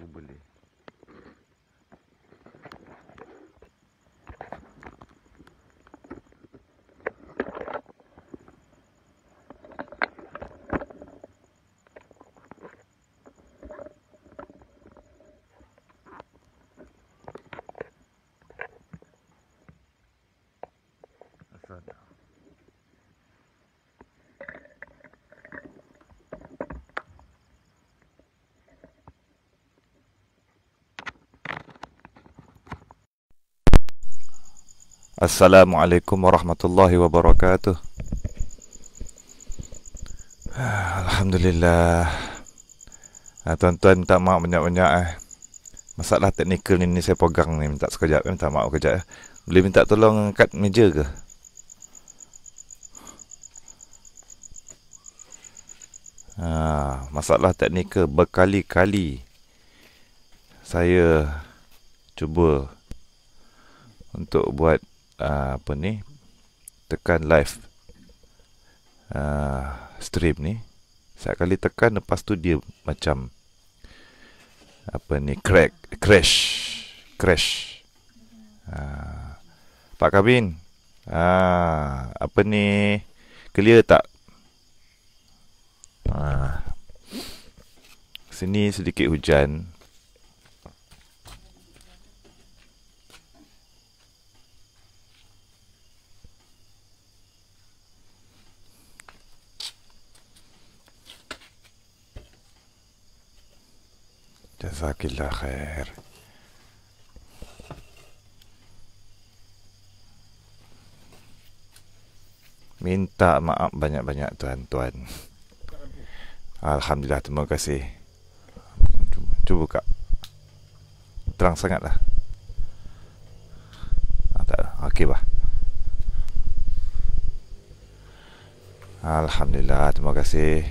рублей Assalamualaikum warahmatullahi wabarakatuh Alhamdulillah ah, Tuan-tuan minta maaf banyak-banyak eh. Masalah teknikal ni, ni saya pegang ni Minta sekejap, eh. minta maaf sekejap eh. Boleh minta tolong angkat meja ke? Ha, masalah teknikal berkali-kali Saya cuba untuk buat Ah, apa ni tekan live uh, stream ni setiap kali tekan lepas tu dia macam apa ni crack crash crash uh, Pak Kabin uh, apa ni clear tak uh, sini sedikit hujan جزاك الله خير minta maaf banyak-banyak tuan-tuan. Alhamdulillah, terima kasih. Cuba, buka. Terang sangatlah. Ah, tak, lah. okey bah. Alhamdulillah, terima kasih.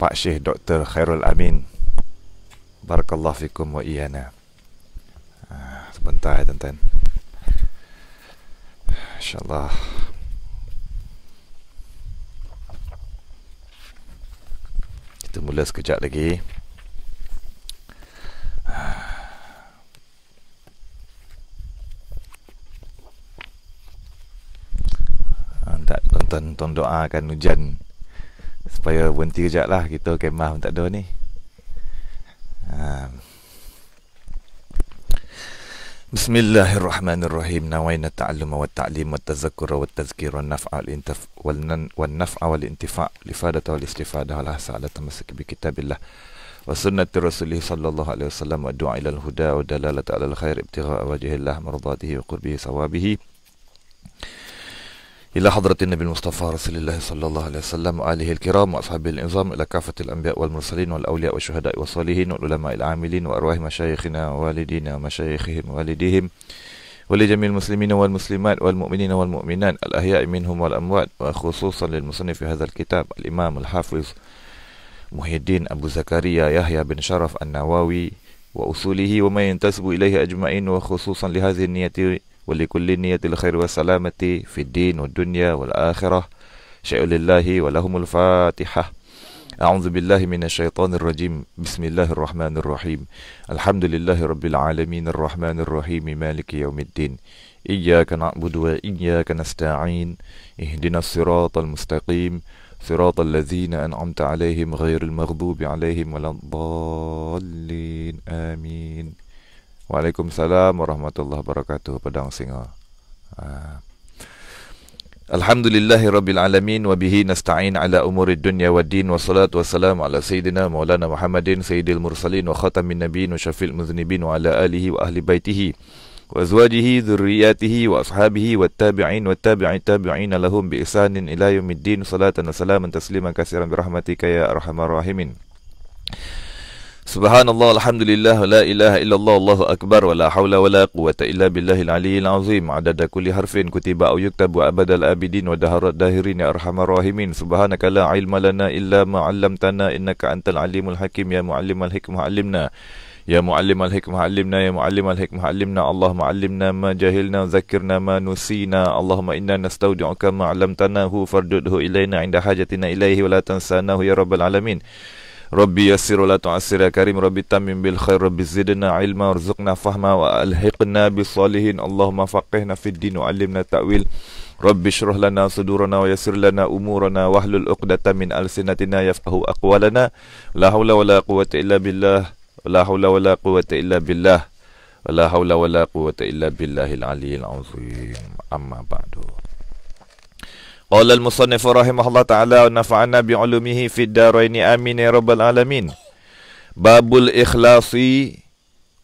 Pak Syekh Dr. Khairul Amin. Barakallahu fikum wa iyana ah, Sebentar ya tuan-tuan InsyaAllah Kita mula sekejap lagi ah. Ah, Tak tuan-tuan doakan hujan Supaya berhenti kejap lah Kita kemah pun tak ada ni بسم الله الرحمن الرحيم نوينا التعلم والتعليم والتذكر والتذكير والنفع والنفع والانتفاع لفادة والاستفادة على على التمسك بكتاب الله وسنة رسوله صلى الله عليه وسلم والدعاء إلى الهدى والدلالة على الخير ابتغاء وجه الله مرضاته وقربه صوابه إلى حضرة النبي المصطفى رسول الله صلى الله عليه وسلم وآله الكرام وأصحابه الإنظام إلى كافة الأنبياء والمرسلين والأولياء والشهداء والصالحين والعلماء العاملين وأرواح مشايخنا ووالدينا ومشايخهم ووالديهم ولجميع المسلمين والمسلمات والمؤمنين والمؤمنات الأحياء منهم والأموات وخصوصا للمصنف هذا الكتاب الإمام الحافظ محي الدين أبو زكريا يحيى بن شرف النووي وأصوله وما ينتسب إليه أجمعين وخصوصا لهذه النية ولكل نية الخير والسلامة في الدين والدنيا والآخرة شيء لله ولهم الفاتحة أعوذ بالله من الشيطان الرجيم بسم الله الرحمن الرحيم الحمد لله رب العالمين الرحمن الرحيم مالك يوم الدين إياك نعبد وإياك نستعين اهدنا الصراط المستقيم صراط الذين أنعمت عليهم غير المغضوب عليهم ولا الضالين آمين Waalaikumsalam warahmatullahi wabarakatuh Pedang singa ah. Alhamdulillahi Rabbil Alamin wa nasta'in ala umuri dunia wa din wa salatu wa salam ala Sayyidina Mawlana Muhammadin Sayyidil Mursalin wa Khatamin Nabiin wa Syafil Muznibin wa ala alihi wa ahli baytihi wa azwajihi, zurriyatihi, wa ashabihi, wa tabi'in, wa tabi'in, tabi'in lahum bi ihsanin ila yumiddin salatan wa salaman tasliman kasiran birahmatika ya arhamar rahimin. Subhanallah, Alhamdulillah, la ilaha illallah, Allahu Akbar, wa la hawla wa la quwata illa billahil aliyyil azim. Adada kulli harfin kutiba au yuktabu abadal abidin wa daharat dahirin ya arhamar rahimin. Subhanaka la ilma lana illa ma'allamtana innaka antal alimul hakim ya mu'allimal hikmah alimna. Ya mu'allim al-hikmah alimna, ya mu'allim al-hikmah alimna, Allahumma alimna ma jahilna, zakirna ma nusina, Allahumma inna nastaudi'uka ma'alamtanahu, farduduhu ilayna inda hajatina ilayhi, wa la tansanahu ya rabbal alamin. Rabbi yassir la tu'assir ya karim Rabbi tamim bil khair Rabbi zidna ilma Warzuqna fahma Wa alhiqna bisalihin Allahumma faqihna fid din Wa alimna ta'wil Rabbi syurah lana sudurana wa yasir lana umurana wa ahlul uqdata min al-sinatina yafqahu aqwalana La hawla wa la quwata illa billah La hawla wa la quwata illa billah La hawla wa la quwata illa billahil aliyyil azim Amma ba'du قال المصنف رحمه الله تعالى ونفعنا بعلومه في الدارين آمين يا رب العالمين باب الإخلاص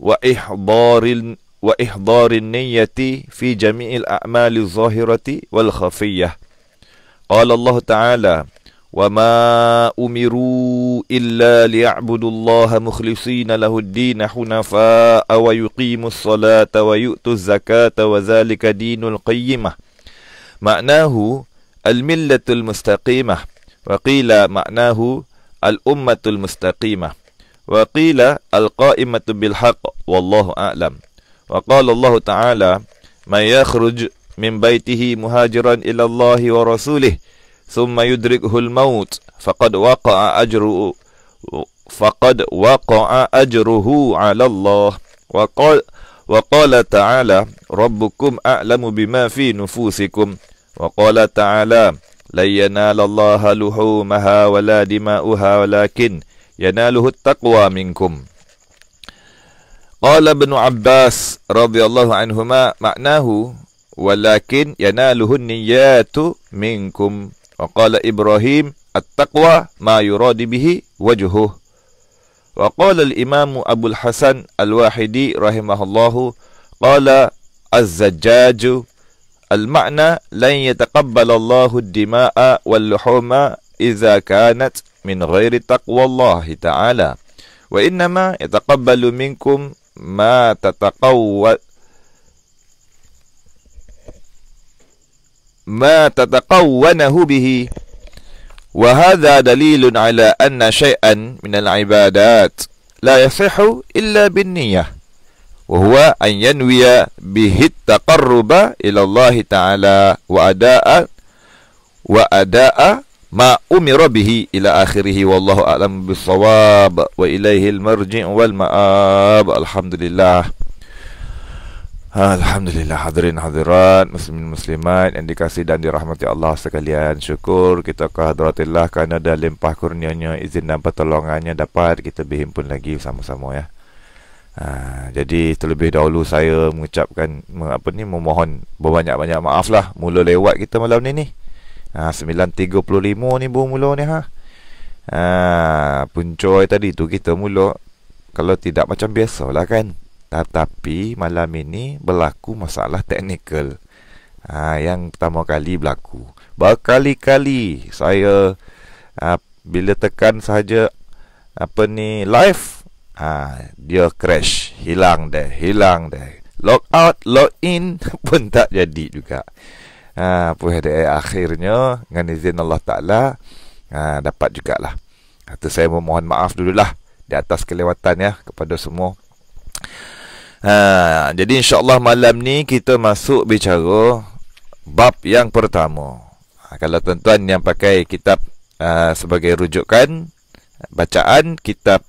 وإحضار وإحضار النية في جميع الأعمال الظاهرة والخفية قال الله تعالى وما أمروا إلا ليعبدوا الله مخلصين له الدين حنفاء ويقيموا الصلاة ويؤتوا الزكاة وذلك دين القيمة معناه الملة المستقيمة وقيل معناه الأمة المستقيمة وقيل القائمة بالحق والله أعلم وقال الله تعالى من يخرج من بيته مهاجرا إلى الله ورسوله ثم يدركه الموت فقد وقع أجره فقد وقع أجره على الله وقال وقال تعالى ربكم أعلم بما في نفوسكم وقال تعالى لن ينال الله لحومها ولا دماؤها ولكن يناله التقوى منكم قال ابن عباس رضي الله عنهما معناه ولكن يناله النيات منكم وقال إبراهيم التقوى ما يراد به وجهه وقال الإمام أبو الحسن الواحدي رحمه الله قال الزجاج المعنى لن يتقبل الله الدماء واللحوم إذا كانت من غير تقوى الله تعالى وإنما يتقبل منكم ما تتقوى ما تتقونه به وهذا دليل على أن شيئا من العبادات لا يصح إلا بالنية wahuwa an yanwiya bihit taqarruba ila Allah Ta'ala wa ada'a wa ada'a ma umira bihi ila akhirih wallahu a'lam bisawab wa ilaihi almarji' wal ma'ab alhamdulillah ha, Alhamdulillah hadirin hadirat muslimin muslimat yang dikasih dan dirahmati Allah sekalian syukur kita kehadratillah kerana dah limpah kurnianya izin dan pertolongannya dapat kita berhimpun lagi sama-sama ya Ha, jadi terlebih dahulu saya mengucapkan apa ni memohon berbanyak-banyak maaf lah mula lewat kita malam ni ni. Ha, 9.35 ni baru mula ni ha. ha puncoy tadi tu kita mula kalau tidak macam biasa lah kan. Tetapi malam ini berlaku masalah teknikal. Ha, yang pertama kali berlaku. Berkali-kali saya ha, bila tekan saja apa ni live ha, dia crash hilang deh hilang deh log out log in pun tak jadi juga ha, puh deh eh, akhirnya dengan izin Allah Taala ha, dapat juga lah atau saya memohon maaf dulu lah di atas kelewatan ya kepada semua ha, jadi insya Allah malam ni kita masuk bicara bab yang pertama ha, kalau tuan-tuan yang pakai kitab uh, sebagai rujukan bacaan kitab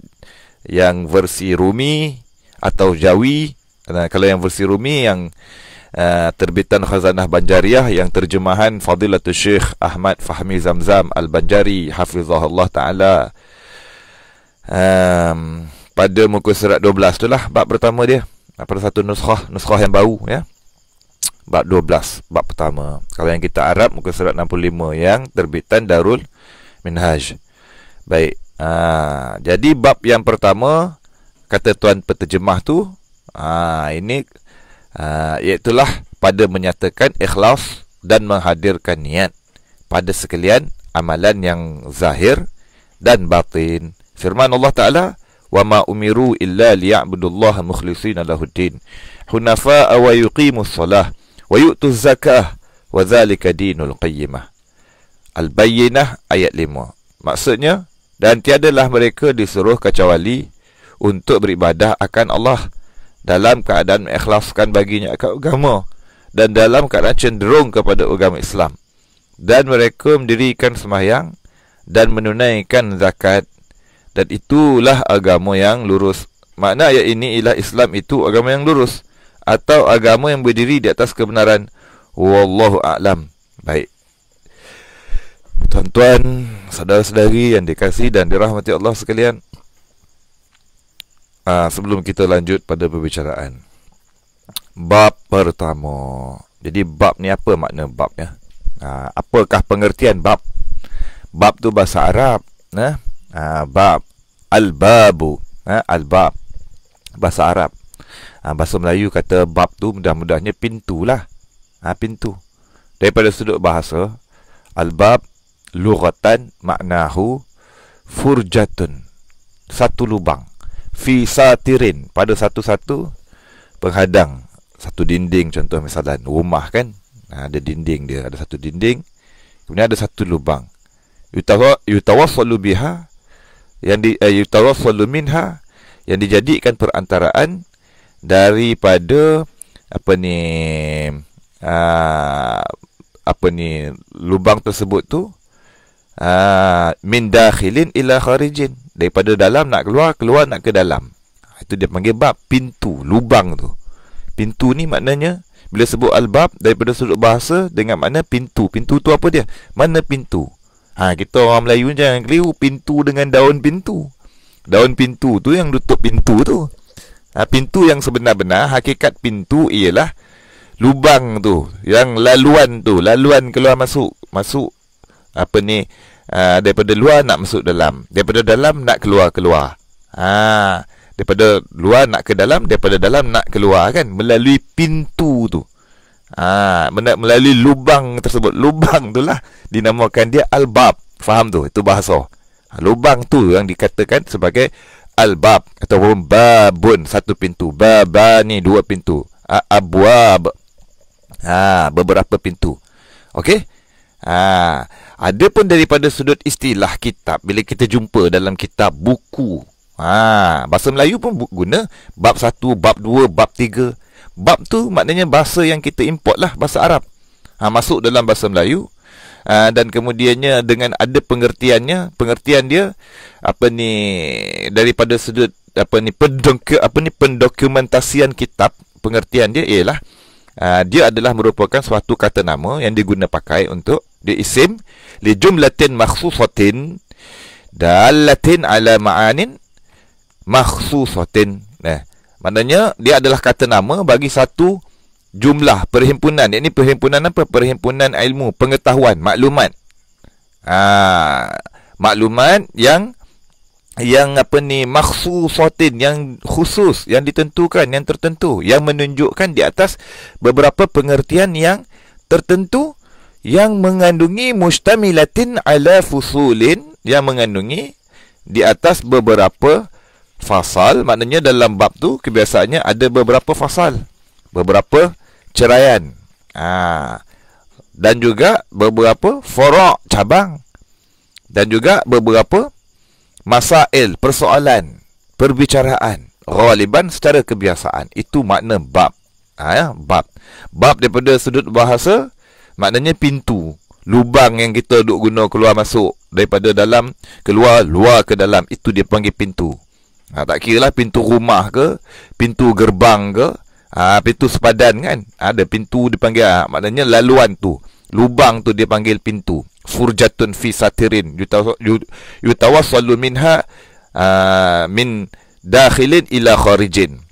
yang versi Rumi atau Jawi uh, kalau yang versi Rumi yang uh, terbitan Khazanah Banjariah yang terjemahan Fadilatul Syekh Ahmad Fahmi Zamzam Al-Banjari Hafizahullah Ta'ala um, pada muka surat 12 tu lah bab pertama dia Apa satu nuskhah nuskhah yang baru ya bab 12 bab pertama kalau yang kita Arab muka surat 65 yang terbitan Darul Minhaj baik Ha, jadi bab yang pertama kata tuan penterjemah tu ha, ini ha, iaitu lah pada menyatakan ikhlas dan menghadirkan niat pada sekalian amalan yang zahir dan batin. Firman Allah Taala wa ma umiru illa liya'budullaha mukhlishina lahuddin hunafa wa yuqimus salah wa yu'tuz zakah wa dhalika dinul qayyimah. Al-Bayyinah ayat 5. Maksudnya dan tiadalah mereka disuruh kecuali untuk beribadah akan Allah dalam keadaan mengikhlaskan baginya akan agama dan dalam keadaan cenderung kepada agama Islam dan mereka mendirikan semayang dan menunaikan zakat dan itulah agama yang lurus makna ayat ini ialah Islam itu agama yang lurus atau agama yang berdiri di atas kebenaran wallahu a'lam baik Tuan-tuan, saudara-saudari yang dikasih dan dirahmati Allah sekalian uh, Sebelum kita lanjut pada perbicaraan Bab pertama Jadi bab ni apa makna babnya? Uh, ah, apakah pengertian bab? Bab tu bahasa Arab eh? uh, Bab Al-babu eh? Al-bab Bahasa Arab uh, Bahasa Melayu kata bab tu mudah-mudahnya pintu lah uh, Pintu Daripada sudut bahasa Al-bab lughatan maknahu furjatun satu lubang fi satirin pada satu-satu penghadang satu dinding contoh misalnya rumah kan ada dinding dia ada satu dinding kemudian ada satu lubang yutawassalu biha yang di eh, yutawassalu minha yang dijadikan perantaraan daripada apa ni aa, ah, apa ni lubang tersebut tu Ah, min dakhilin ila kharijin daripada dalam nak keluar keluar nak ke dalam ah, itu dia panggil bab pintu lubang tu pintu ni maknanya bila sebut albab daripada sudut bahasa dengan makna pintu pintu tu apa dia mana pintu ha kita orang Melayu ni jangan keliru pintu dengan daun pintu daun pintu tu yang tutup pintu tu ha, pintu yang sebenar-benar hakikat pintu ialah lubang tu yang laluan tu laluan keluar masuk masuk apa ni uh, daripada luar nak masuk dalam daripada dalam nak keluar keluar ha daripada luar nak ke dalam daripada dalam nak keluar kan melalui pintu tu ha melalui lubang tersebut lubang itulah dinamakan dia albab faham tu itu bahasa lubang tu yang dikatakan sebagai albab ataupun babun satu pintu babani dua pintu abwab ha beberapa pintu okey Ha, ada pun daripada sudut istilah kitab bila kita jumpa dalam kitab buku. Ha, bahasa Melayu pun guna bab satu, bab dua, bab tiga, Bab tu maknanya bahasa yang kita import lah bahasa Arab. Ha, masuk dalam bahasa Melayu. Ha, dan kemudiannya dengan ada pengertiannya, pengertian dia apa ni daripada sudut apa ni pendok apa ni pendokumentasian kitab pengertian dia ialah Ah, dia adalah merupakan suatu kata nama yang diguna pakai untuk dia isim li jumlatin makhsusatin dalatin ala ma'anin makhsusatin nah maknanya dia adalah kata nama bagi satu jumlah perhimpunan ini perhimpunan apa perhimpunan ilmu pengetahuan maklumat ha, maklumat yang yang apa ni makhsusatin yang khusus yang ditentukan yang tertentu yang menunjukkan di atas beberapa pengertian yang tertentu yang mengandungi mustamilatin ala fusulin yang mengandungi di atas beberapa fasal maknanya dalam bab tu kebiasaannya ada beberapa fasal beberapa ceraian ha. dan juga beberapa forak cabang dan juga beberapa masail, persoalan, perbicaraan, ghaliban secara kebiasaan. Itu makna bab. Ha, ya? bab. Bab daripada sudut bahasa, maknanya pintu, lubang yang kita duduk guna keluar masuk daripada dalam, keluar, luar ke dalam. Itu dia panggil pintu. Ha, tak kira lah pintu rumah ke, pintu gerbang ke, ha, pintu sepadan kan. Ha, ada pintu dipanggil, ha, maknanya laluan tu, lubang tu dia panggil pintu furjatun fi satirin yutawassalu minha uh, min dakhilin ila kharijin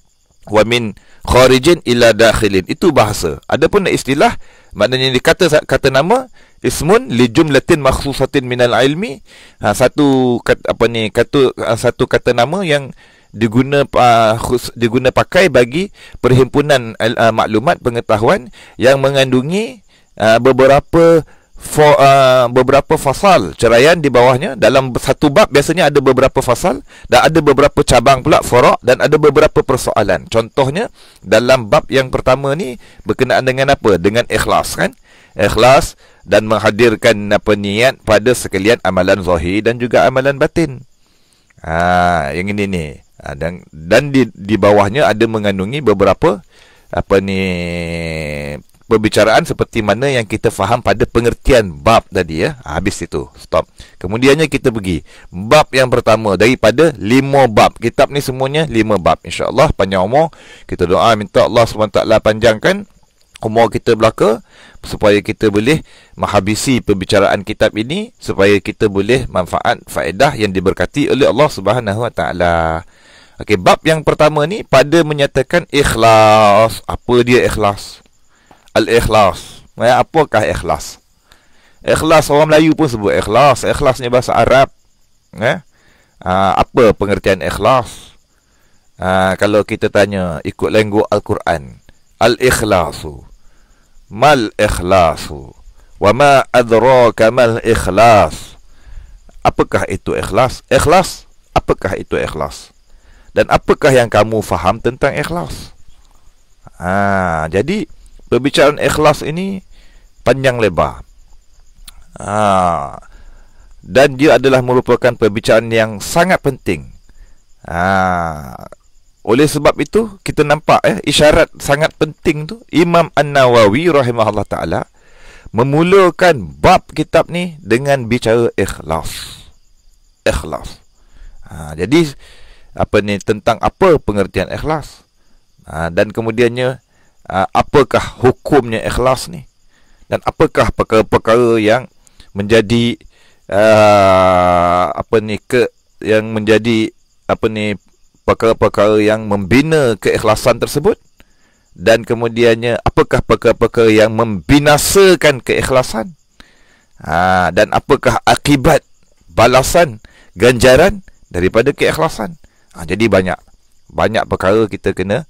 wa min kharijin ila dakhilin itu bahasa adapun istilah maknanya dikata kata nama ismun li jumlatin makhsusatin minal ilmi ha, satu kat apa ni kata ha, satu kata nama yang diguna uh, khus, diguna pakai bagi perhimpunan uh, maklumat pengetahuan yang mengandungi uh, beberapa for uh, beberapa fasal ceraian di bawahnya dalam satu bab biasanya ada beberapa fasal dan ada beberapa cabang pula furu' dan ada beberapa persoalan contohnya dalam bab yang pertama ni berkenaan dengan apa dengan ikhlas kan ikhlas dan menghadirkan apa niat pada sekalian amalan zahir dan juga amalan batin ha yang ini ni ha, dan dan di di bawahnya ada mengandungi beberapa apa ni perbicaraan seperti mana yang kita faham pada pengertian bab tadi ya. Ha, habis itu, stop. Kemudiannya kita pergi bab yang pertama daripada lima bab. Kitab ni semuanya lima bab. InsyaAllah panjang umur. Kita doa minta Allah SWT panjangkan umur kita belaka supaya kita boleh menghabisi perbicaraan kitab ini supaya kita boleh manfaat faedah yang diberkati oleh Allah Subhanahu Wa Taala. Okey bab yang pertama ni pada menyatakan ikhlas. Apa dia ikhlas? Al-Ikhlas. Ya, apakah ikhlas? Ikhlas, orang Melayu pun sebut ikhlas. Ikhlas ni bahasa Arab. Ya? Ha, apa pengertian ikhlas? Ha, kalau kita tanya ikut lenguh Al-Quran. Al-Ikhlasu. Mal-Ikhlasu. Wa ma adraka mal-Ikhlas. Apakah itu ikhlas? Ikhlas, apakah itu ikhlas? Dan apakah yang kamu faham tentang ikhlas? Ha, Jadi pembicaraan ikhlas ini panjang lebar. Ha. Dan dia adalah merupakan pembicaraan yang sangat penting. Ha. Oleh sebab itu kita nampak eh, isyarat sangat penting tu Imam An-Nawawi rahimahullah taala memulakan bab kitab ni dengan bicara ikhlas. Ikhlas. Ha, jadi apa ni tentang apa pengertian ikhlas? Ha, dan kemudiannya Ah, apakah hukumnya ikhlas ni dan apakah perkara-perkara yang menjadi uh, apa ni ke yang menjadi apa ni perkara-perkara yang membina keikhlasan tersebut dan kemudiannya apakah perkara-perkara yang membinasakan keikhlasan ha, dan apakah akibat balasan ganjaran daripada keikhlasan ha, jadi banyak banyak perkara kita kena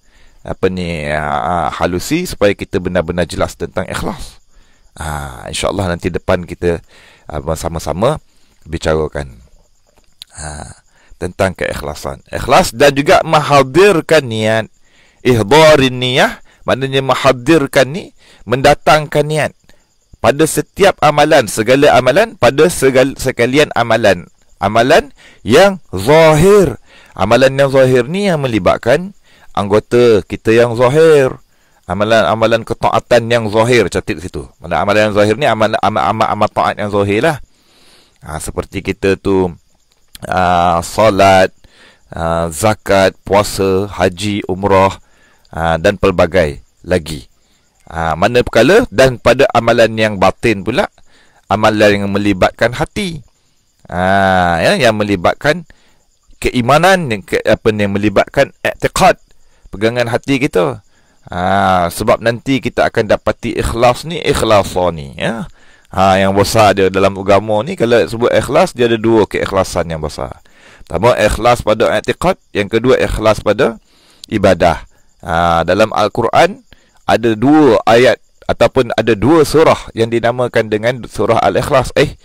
apa ni aa, ah, ah, halusi supaya kita benar-benar jelas tentang ikhlas. Ah insya-Allah nanti depan kita aa, ah, sama-sama bicarakan aa, tentang keikhlasan. Ikhlas dan juga menghadirkan niat ihdharin niyah maknanya menghadirkan ni mendatangkan niat pada setiap amalan segala amalan pada segala, sekalian amalan amalan yang zahir amalan yang zahir ni yang melibatkan anggota kita yang zahir amalan-amalan ketaatan yang zahir catat situ mana amalan yang zahir ni amal amal amal, amal taat yang zahir lah ha, seperti kita tu uh, solat uh, zakat puasa haji umrah uh, dan pelbagai lagi ha, mana perkala dan pada amalan yang batin pula amalan yang melibatkan hati ha, ya, yang melibatkan keimanan yang ke, apa yang melibatkan i'tiqad pegangan hati kita. Ha, sebab nanti kita akan dapati ikhlas ni ikhlas ikhlasan ni ya. Ha, yang besar dia dalam agama ni kalau sebut ikhlas dia ada dua keikhlasan yang besar. Pertama ikhlas pada i'tiqad, yang kedua ikhlas pada ibadah. Ha, dalam al-Quran ada dua ayat ataupun ada dua surah yang dinamakan dengan surah al-ikhlas. Eh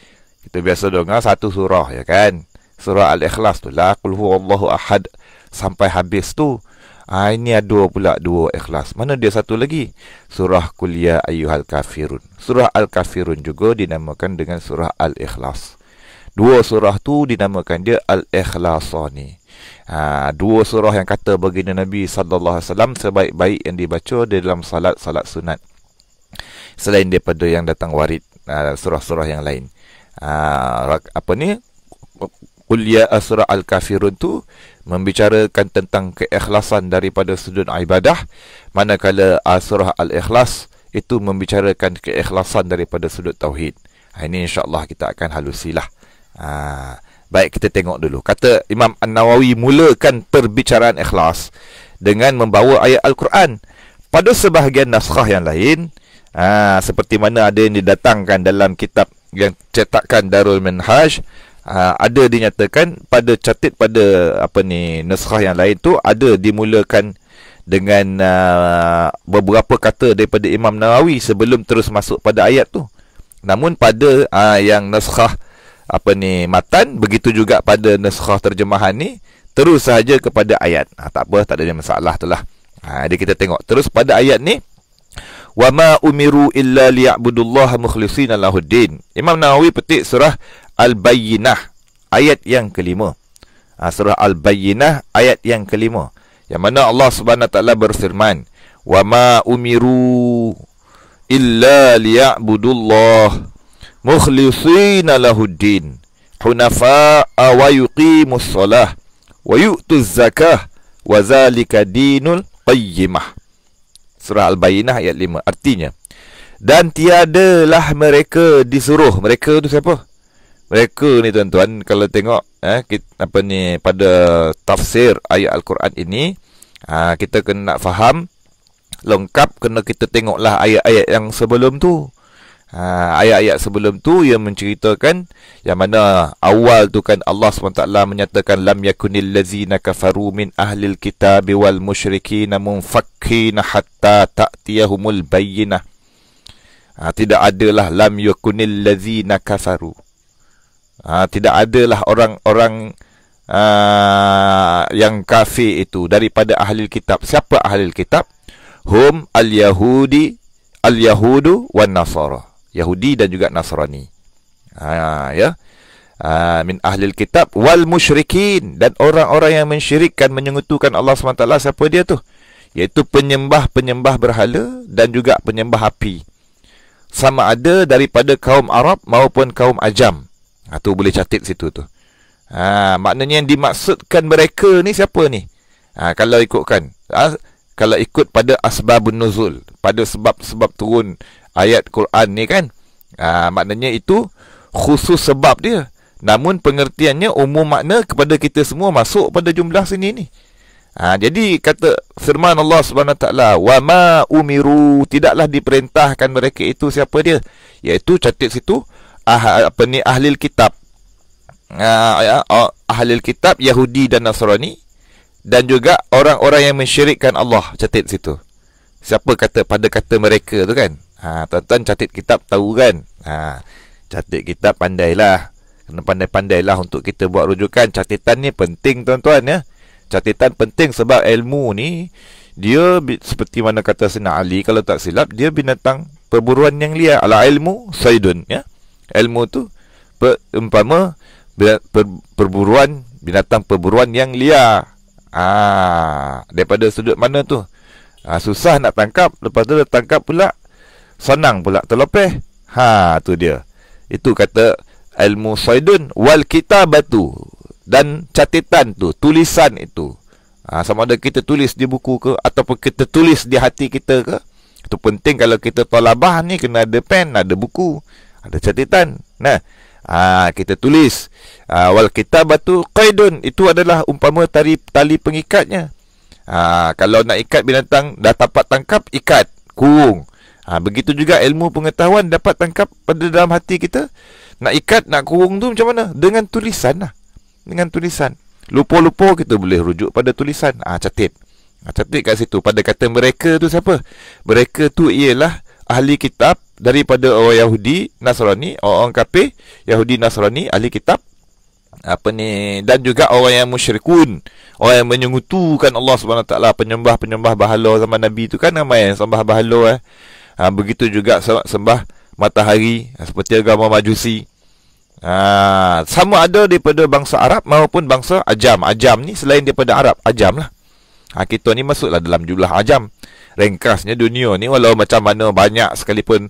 kita biasa dengar satu surah ya kan. Surah al-ikhlas tu lah. qul huwallahu ahad sampai habis tu Ha, ini ada dua pula dua ikhlas. Mana dia satu lagi? Surah Kuliah ya Ayuhal Kafirun. Surah Al-Kafirun juga dinamakan dengan Surah Al-Ikhlas. Dua surah tu dinamakan dia Al-Ikhlasani. Ha, dua surah yang kata baginda Nabi sallallahu alaihi wasallam sebaik-baik yang dibaca di dalam salat salat sunat. Selain daripada yang datang warid ah, surah-surah yang lain. Ha, apa ni? Kuliah ya, surah Al-Kafirun tu membicarakan tentang keikhlasan daripada sudut ibadah manakala ah, surah al-ikhlas itu membicarakan keikhlasan daripada sudut tauhid. Ha, ini insya-Allah kita akan halusilah. Ha, baik kita tengok dulu. Kata Imam An-Nawawi mulakan perbicaraan ikhlas dengan membawa ayat al-Quran pada sebahagian naskah yang lain. Ha, seperti mana ada yang didatangkan dalam kitab yang cetakan Darul Minhaj Ha, ada dinyatakan pada catit pada apa ni naskah yang lain tu ada dimulakan dengan uh, beberapa kata daripada Imam Nawawi sebelum terus masuk pada ayat tu. Namun pada uh, yang naskah apa ni matan begitu juga pada naskah terjemahan ni terus saja kepada ayat. Ha, tak apa tak ada yang masalah itulah. Ha jadi kita tengok terus pada ayat ni wama umiru illa liya'budullaha mukhlishina lahuddin. Imam Nawawi petik surah Al-Bayyinah ayat yang kelima. Ha, surah Al-Bayyinah ayat yang kelima. Yang mana Allah Subhanahu Wa Ta'ala berfirman, "Wa ma umiru illa liya'budullah mukhlishina lahuddin hunafa wa yuqimus salah wa yu'tuz zakah wa zalika dinul qayyimah." Surah Al-Bayyinah ayat 5. Artinya, dan tiadalah mereka disuruh. Mereka tu siapa? mereka ni tuan-tuan kalau tengok eh kita, apa ni pada tafsir ayat al-Quran ini aa, ha, kita kena faham lengkap kena kita tengoklah ayat-ayat yang sebelum tu. Ha, ayat-ayat sebelum tu yang menceritakan yang mana awal tu kan Allah SWT menyatakan lam yakunil ladzina kafaru min ahli alkitab wal musyrikin munfakkin hatta ta'tiyahumul bayyinah ha, tidak adalah lam yakunil ladzina kafaru ha, tidak adalah orang-orang uh, ah, yang kafir itu daripada ahli kitab. Siapa ahli kitab? Hum al-Yahudi al-Yahudu wan Nasara. Yahudi dan juga Nasrani. Ha, ya. Uh, min ahli kitab wal musyrikin dan orang-orang yang mensyirikkan menyengutukan Allah SWT siapa dia tu iaitu penyembah-penyembah berhala dan juga penyembah api sama ada daripada kaum Arab maupun kaum Ajam Ha, tu boleh catit situ tu. Ha, maknanya yang dimaksudkan mereka ni siapa ni? Ha, kalau ikutkan. Ha, kalau ikut pada asbab nuzul. Pada sebab-sebab turun ayat Quran ni kan. Ha, maknanya itu khusus sebab dia. Namun pengertiannya umum makna kepada kita semua masuk pada jumlah sini ni. Ha, jadi kata firman Allah Subhanahu Wa Taala, "Wa ma umiru tidaklah diperintahkan mereka itu siapa dia?" Iaitu catat situ Ah, ah, apa ni ahli kitab ah, ya, ah, ahli kitab Yahudi dan Nasrani dan juga orang-orang yang mensyirikkan Allah catit situ siapa kata pada kata mereka tu kan ha, tuan-tuan catat kitab tahu kan ha, catat kitab pandailah kena pandai-pandailah untuk kita buat rujukan catatan ni penting tuan-tuan ya catatan penting sebab ilmu ni dia seperti mana kata Sina Ali kalau tak silap dia binatang perburuan yang liar ala ilmu saydun ya ilmu tu per, umpama per, perburuan binatang perburuan yang liar. Ah, daripada sudut mana tu? Ah, susah nak tangkap, lepas tu tangkap pula senang pula terlepeh. Ha, tu dia. Itu kata ilmu saidun wal kitabatu dan catatan tu, tulisan itu. Ha, sama ada kita tulis di buku ke ataupun kita tulis di hati kita ke. Itu penting kalau kita talabah ni kena ada pen, ada buku. Ada catatan. Nah, aa, ah, kita tulis aa, ah, wal kitabatu qaidun itu adalah umpama tali tali pengikatnya. Aa, ah, kalau nak ikat binatang dah dapat tangkap ikat kurung. Ha, begitu juga ilmu pengetahuan dapat tangkap pada dalam hati kita. Nak ikat, nak kurung tu macam mana? Dengan tulisan lah. Dengan tulisan. Lupa-lupa kita boleh rujuk pada tulisan. Ah catit. Ha, catit kat situ. Pada kata mereka tu siapa? Mereka tu ialah ahli kitab daripada orang Yahudi, Nasrani, orang kafir, Yahudi, Nasrani, ahli kitab apa ni dan juga orang yang musyrikun orang yang menyungutukan Allah Subhanahu taala penyembah-penyembah berhala zaman nabi itu kan ramai yang sembah berhala eh ha, begitu juga sembah matahari ha, seperti agama majusi ha, sama ada daripada bangsa Arab maupun bangsa Ajam Ajam ni selain daripada Arab Ajam lah ha, kita ni masuklah dalam jumlah Ajam ringkasnya dunia ni walau macam mana banyak sekalipun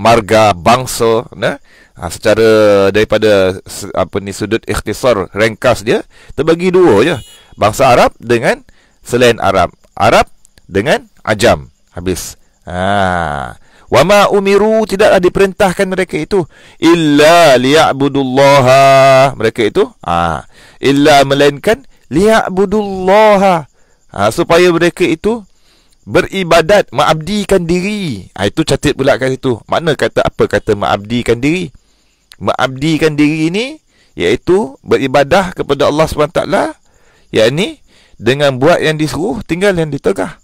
marga bangsa nah ha, secara daripada apa ni sudut ikhtisar ringkas dia terbagi dua je bangsa Arab dengan selain Arab Arab dengan ajam habis ha wama umiru tidak diperintahkan mereka itu illa liya'budullaha mereka itu ha illa melainkan liya'budullaha ha, supaya mereka itu beribadat, maabdikan diri. Ha, itu catit pula kat situ. Mana kata apa kata maabdikan diri? Maabdikan diri ini iaitu beribadah kepada Allah SWT. Yang dengan buat yang disuruh, tinggal yang ditegah.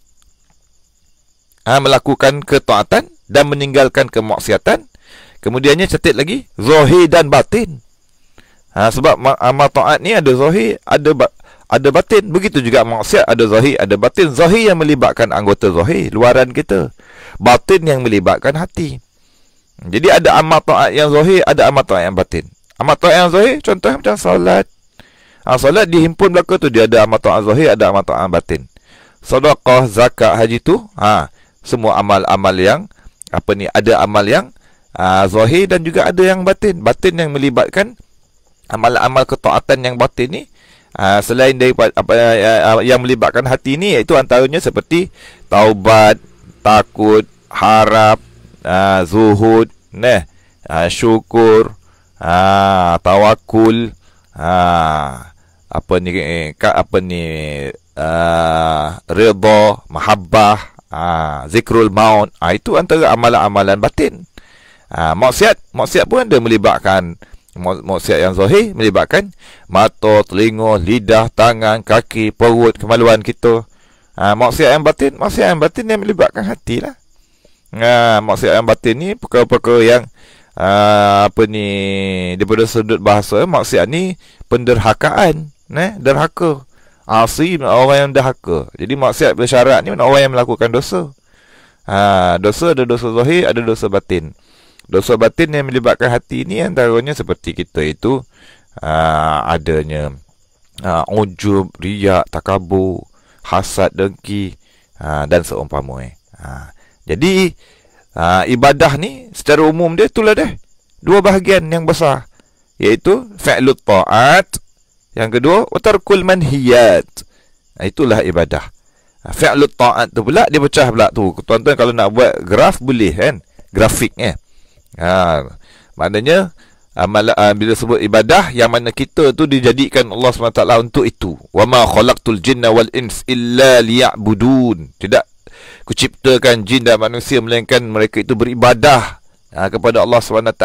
Ha, melakukan ketaatan dan meninggalkan kemaksiatan. Kemudiannya catit lagi, zahir dan batin. Ha, sebab amal taat ni ada zahir, ada ada batin begitu juga maksiat ada zahir ada batin zahir yang melibatkan anggota zahir luaran kita batin yang melibatkan hati jadi ada amal taat yang zahir ada amal taat yang batin amal taat yang zahir contoh macam salat. ha, solat dihimpun belaka tu dia ada amal taat zahir ada amal taat batin sedekah zakat haji tu ha semua amal-amal yang apa ni ada amal yang uh, zahir dan juga ada yang batin batin yang melibatkan amal-amal ketaatan yang batin ni Ah, selain daripada apa uh, yang melibatkan hati ini, iaitu antaranya seperti taubat, takut, harap, uh, zuhud, neh, uh, syukur, uh, tawakul, uh, apa ni eh, apa ni uh, redha, mahabbah, uh, zikrul maut. Uh, itu antara amalan-amalan batin. Uh, maksiat, maksiat pun ada melibatkan maksiat yang zahir melibatkan mata, telinga, lidah, tangan, kaki, perut, kemaluan kita. Ha, maksiat yang batin, maksiat yang batin yang melibatkan hati lah. Ha, maksiat yang batin ni perkara-perkara yang ha, apa ni daripada sudut bahasa maksiat ni penderhakaan, ne, derhaka. asli orang yang derhaka. Jadi maksiat bersyarat ni orang yang melakukan dosa. Ha, dosa ada dosa zahir, ada dosa batin dosa batin yang melibatkan hati ini, antaranya seperti kita itu uh, adanya uh, ujub, riak, takabur, hasad, dengki uh, dan seumpama Uh, jadi uh, ibadah ni secara umum dia itulah deh dua bahagian yang besar iaitu fa'lut ta'at yang kedua utarkul manhiyat itulah ibadah fa'lut ta'at tu pula dia pecah pula tu tuan-tuan kalau nak buat graf boleh kan grafik eh Ha, maknanya amal ah, uh, ah, bila sebut ibadah yang mana kita tu dijadikan Allah SWT untuk itu. Wa ma khalaqtul jinna wal ins illa liya'budun. Tidak kuciptakan jin dan manusia melainkan mereka itu beribadah ha, kepada Allah SWT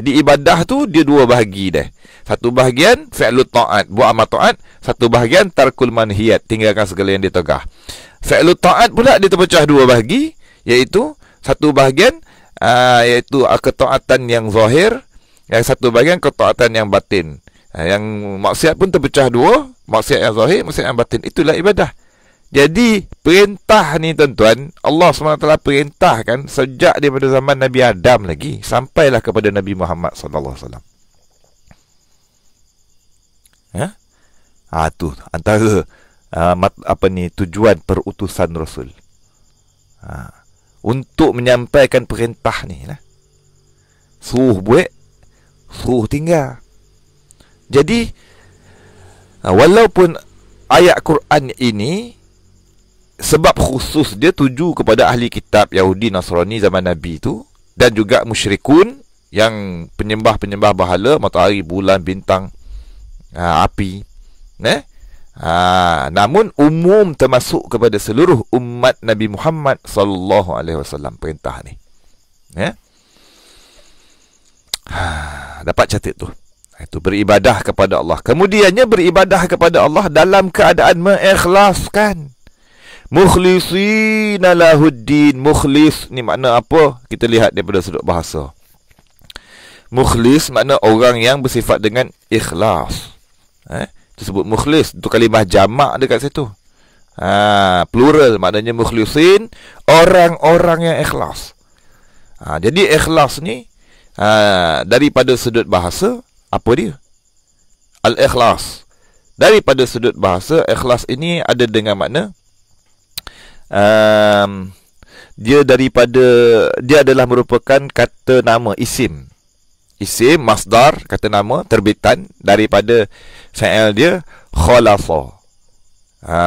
Jadi ibadah tu dia dua bahagi deh. Satu bahagian fi'lu ta'at, buat amal ta'at, satu bahagian tarkul manhiyat, tinggalkan segala yang ditegah. Fi'lu ta'at pula dia terpecah dua bahagi iaitu satu bahagian Ah, iaitu ketaatan yang zahir yang satu bahagian ketaatan yang batin ah, yang maksiat pun terpecah dua maksiat yang zahir maksiat yang batin itulah ibadah jadi perintah ni tuan-tuan Allah SWT perintahkan sejak daripada zaman Nabi Adam lagi sampailah kepada Nabi Muhammad SAW. ha? alaihi wasallam. Ya? Ah antara uh, mat, apa ni tujuan perutusan Rasul. Ha untuk menyampaikan perintah ni lah. Suruh buat, suruh tinggal. Jadi ha, walaupun ayat Quran ini sebab khusus dia tuju kepada ahli kitab Yahudi Nasrani zaman Nabi tu dan juga musyrikun yang penyembah-penyembah bahala matahari, bulan, bintang, ha, api. Eh? Ha, namun umum termasuk kepada seluruh umat Nabi Muhammad sallallahu alaihi wasallam perintah ni. Ya. Ha, dapat catat tu. Ha, itu beribadah kepada Allah. Kemudiannya beribadah kepada Allah dalam keadaan mengikhlaskan. Mukhlisin lahuddin. Mukhlis ni makna apa? Kita lihat daripada sudut bahasa. Mukhlis makna orang yang bersifat dengan ikhlas. Eh? tersebut mukhlis itu kalimah jamak dekat situ ha plural maknanya mukhlisin orang-orang yang ikhlas ha jadi ikhlas ni ha daripada sudut bahasa apa dia al ikhlas daripada sudut bahasa ikhlas ini ada dengan makna um, dia daripada dia adalah merupakan kata nama isim isim masdar kata nama terbitan daripada fi'il dia khalasa ha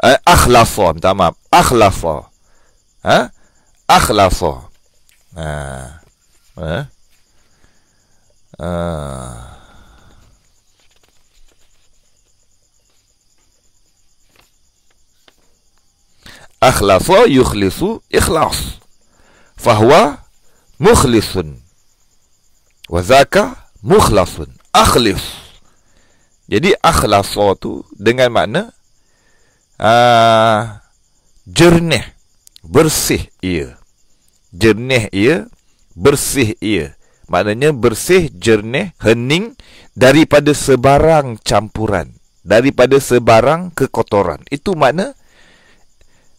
eh, akhlasa minta maaf akhlasa ha akhlasa ha eh? ha akhlasa yukhlisu ikhlas fahuwa mukhlisun Wazaka mukhlasun. Akhlis. Jadi akhlasa tu dengan makna aa, ah, jernih. Bersih ia. Jernih ia. Bersih ia. Maknanya bersih, jernih, hening daripada sebarang campuran. Daripada sebarang kekotoran. Itu makna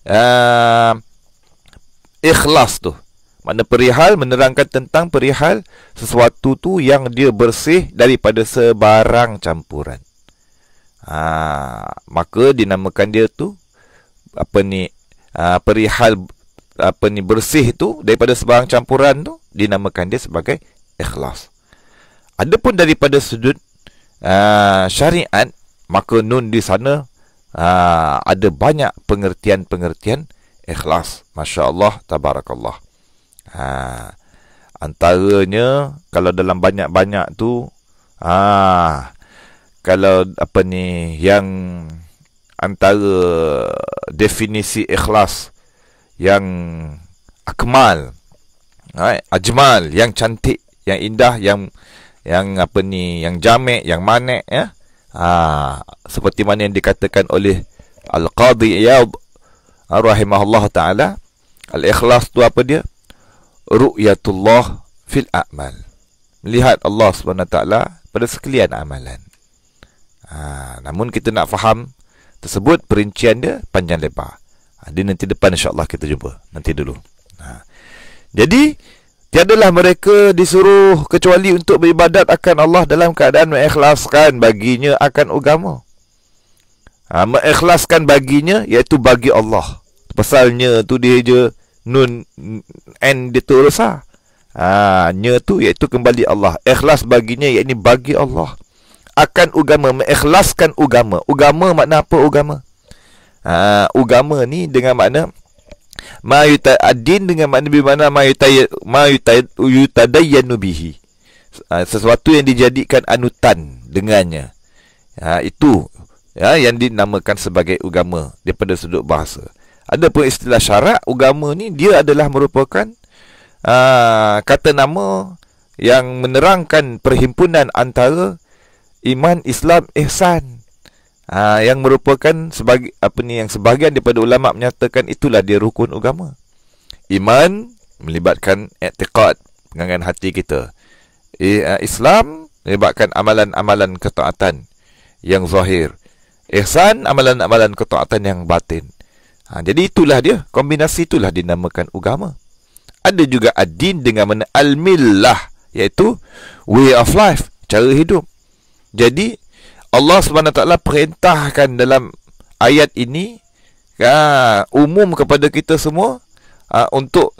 aa, ah, ikhlas tu. Makna perihal menerangkan tentang perihal sesuatu tu yang dia bersih daripada sebarang campuran. Ha, maka dinamakan dia tu apa ni ha, perihal apa ni bersih tu daripada sebarang campuran tu dinamakan dia sebagai ikhlas. Adapun daripada sudut ha, syariat maka nun di sana ha, ada banyak pengertian-pengertian ikhlas. Masya-Allah tabarakallah. Ha. Antaranya kalau dalam banyak-banyak tu ah ha, kalau apa ni yang antara definisi ikhlas yang akmal right, ajmal yang cantik yang indah yang yang apa ni yang jamek yang manek ya ha, seperti mana yang dikatakan oleh al-qadhi ya rahimahullah taala al-ikhlas tu apa dia ru'yatullah fil a'mal. Melihat Allah SWT pada sekalian amalan. Ha, namun kita nak faham tersebut perincian dia panjang lebar. Ha, dia nanti depan insyaAllah kita jumpa. Nanti dulu. Ha. Jadi, tiadalah mereka disuruh kecuali untuk beribadat akan Allah dalam keadaan mengikhlaskan baginya akan agama. Ha, mengikhlaskan baginya iaitu bagi Allah. Pasalnya tu dia je nun n dia tu rasa ha nya tu iaitu kembali Allah ikhlas baginya yakni bagi Allah akan agama mengikhlaskan agama agama makna apa agama ha agama ni dengan makna ma adin dengan makna bi mana ma yutayyid yutadayyanu bihi ha, sesuatu yang dijadikan anutan dengannya ha itu ya yang dinamakan sebagai agama daripada sudut bahasa ada pun istilah syarak agama ni dia adalah merupakan aa, ah, kata nama yang menerangkan perhimpunan antara iman Islam ihsan aa, ah, yang merupakan sebagai apa ni yang sebahagian daripada ulama menyatakan itulah dia rukun agama iman melibatkan i'tiqad pengangan hati kita ah, Islam melibatkan amalan-amalan ketaatan yang zahir. Ihsan amalan-amalan ketaatan yang batin. Ha, jadi itulah dia. Kombinasi itulah dinamakan agama. Ada juga ad-din dengan mana al-millah. Iaitu way of life. Cara hidup. Jadi Allah SWT perintahkan dalam ayat ini. Ha, umum kepada kita semua. Ha, untuk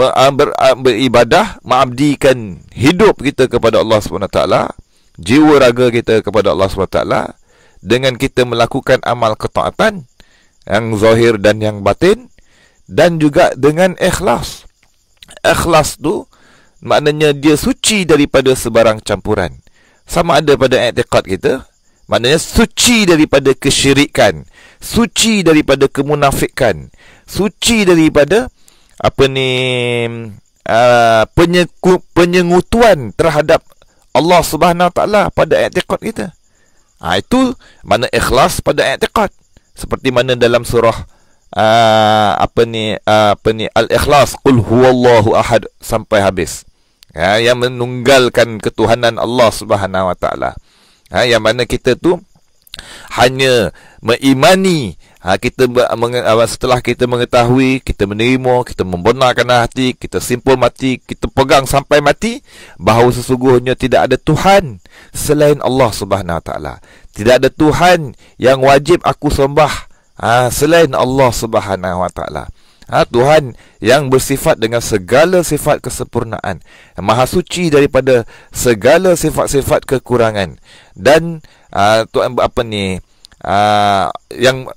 ha, ha, beribadah. Mengabdikan hidup kita kepada Allah SWT. Jiwa raga kita kepada Allah SWT. Dengan kita melakukan amal ketaatan yang zahir dan yang batin dan juga dengan ikhlas. Ikhlas tu maknanya dia suci daripada sebarang campuran. Sama ada pada i'tiqad kita, maknanya suci daripada kesyirikan, suci daripada kemunafikan, suci daripada apa ni uh, penyengutuan terhadap Allah Subhanahu Wa Taala pada i'tiqad kita. Ha, itu mana ikhlas pada i'tiqad seperti mana dalam surah uh, apa ni uh, apa ni al-ikhlas qul huwallahu ahad sampai habis ya, yang menunggalkan ketuhanan Allah Subhanahu wa taala ya, yang mana kita tu hanya mengimani ha, kita meng, ha, setelah kita mengetahui kita menerima kita membenarkan hati kita simpul mati kita pegang sampai mati bahawa sesungguhnya tidak ada tuhan selain Allah Subhanahu wa taala tidak ada tuhan yang wajib aku sembah ha, selain Allah Subhanahu wa taala Ha, Tuhan yang bersifat dengan segala sifat kesempurnaan. Maha suci daripada segala sifat-sifat kekurangan. Dan uh, Tuhan apa ni? Uh, yang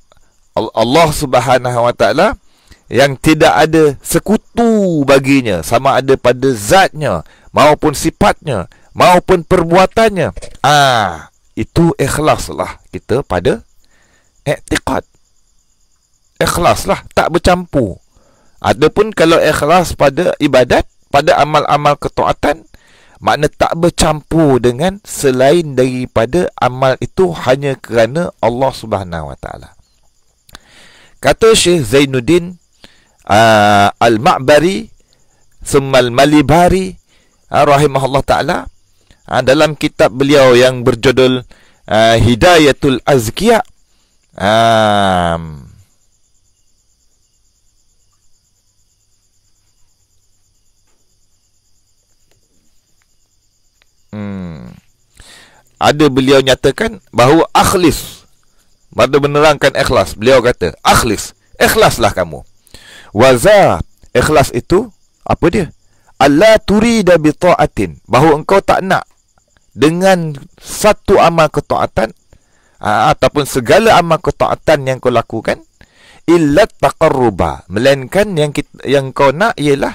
Allah Subhanahu Wa Taala yang tidak ada sekutu baginya sama ada pada zatnya maupun sifatnya maupun perbuatannya ah itu ikhlaslah kita pada etikat ikhlas lah tak bercampur Adapun kalau ikhlas pada ibadat pada amal-amal ketaatan makna tak bercampur dengan selain daripada amal itu hanya kerana Allah Subhanahu Wa Taala kata Syekh Zainuddin uh, Al-Ma'bari summa Al-Malibari uh, rahimahullah taala uh, dalam kitab beliau yang berjudul uh, Hidayatul Azkiyah uh, Hmm. Ada beliau nyatakan bahawa akhlis. Pada menerangkan ikhlas. Beliau kata, akhlis. Ikhlaslah kamu. Waza ikhlas itu, apa dia? Allah turida bita'atin. Bahawa engkau tak nak dengan satu amal ketaatan ataupun segala amal ketaatan yang kau lakukan illat taqarruba melainkan yang kita, yang kau nak ialah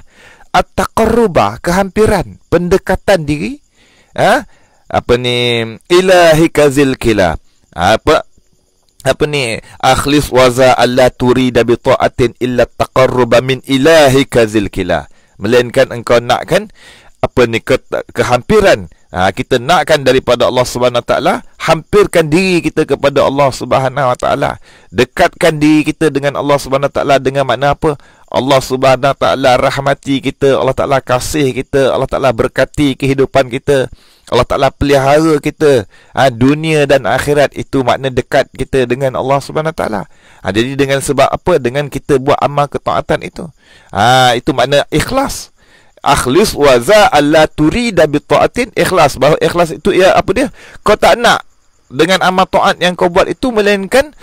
at-taqarruba kehampiran pendekatan diri ha? apa ni ilahi kazil kila apa apa ni akhlis waza alla turida bi taatin illa taqarruba min ilahi kazil kila melainkan engkau nak kan apa ni ke, kehampiran ha, kita nakkan daripada Allah Subhanahu taala hampirkan diri kita kepada Allah Subhanahu taala dekatkan diri kita dengan Allah Subhanahu taala dengan makna apa Allah Subhanahu taala rahmati kita, Allah taala kasih kita, Allah taala berkati kehidupan kita. Allah taala pelihara kita ha, dunia dan akhirat itu makna dekat kita dengan Allah Subhanahu taala. Ha, jadi dengan sebab apa? Dengan kita buat amal ketaatan itu. Ha, itu makna ikhlas. Akhlis wa Allah alla turida bi ikhlas. Bahawa ikhlas itu ia ya, apa dia? Kau tak nak dengan amal taat yang kau buat itu melainkan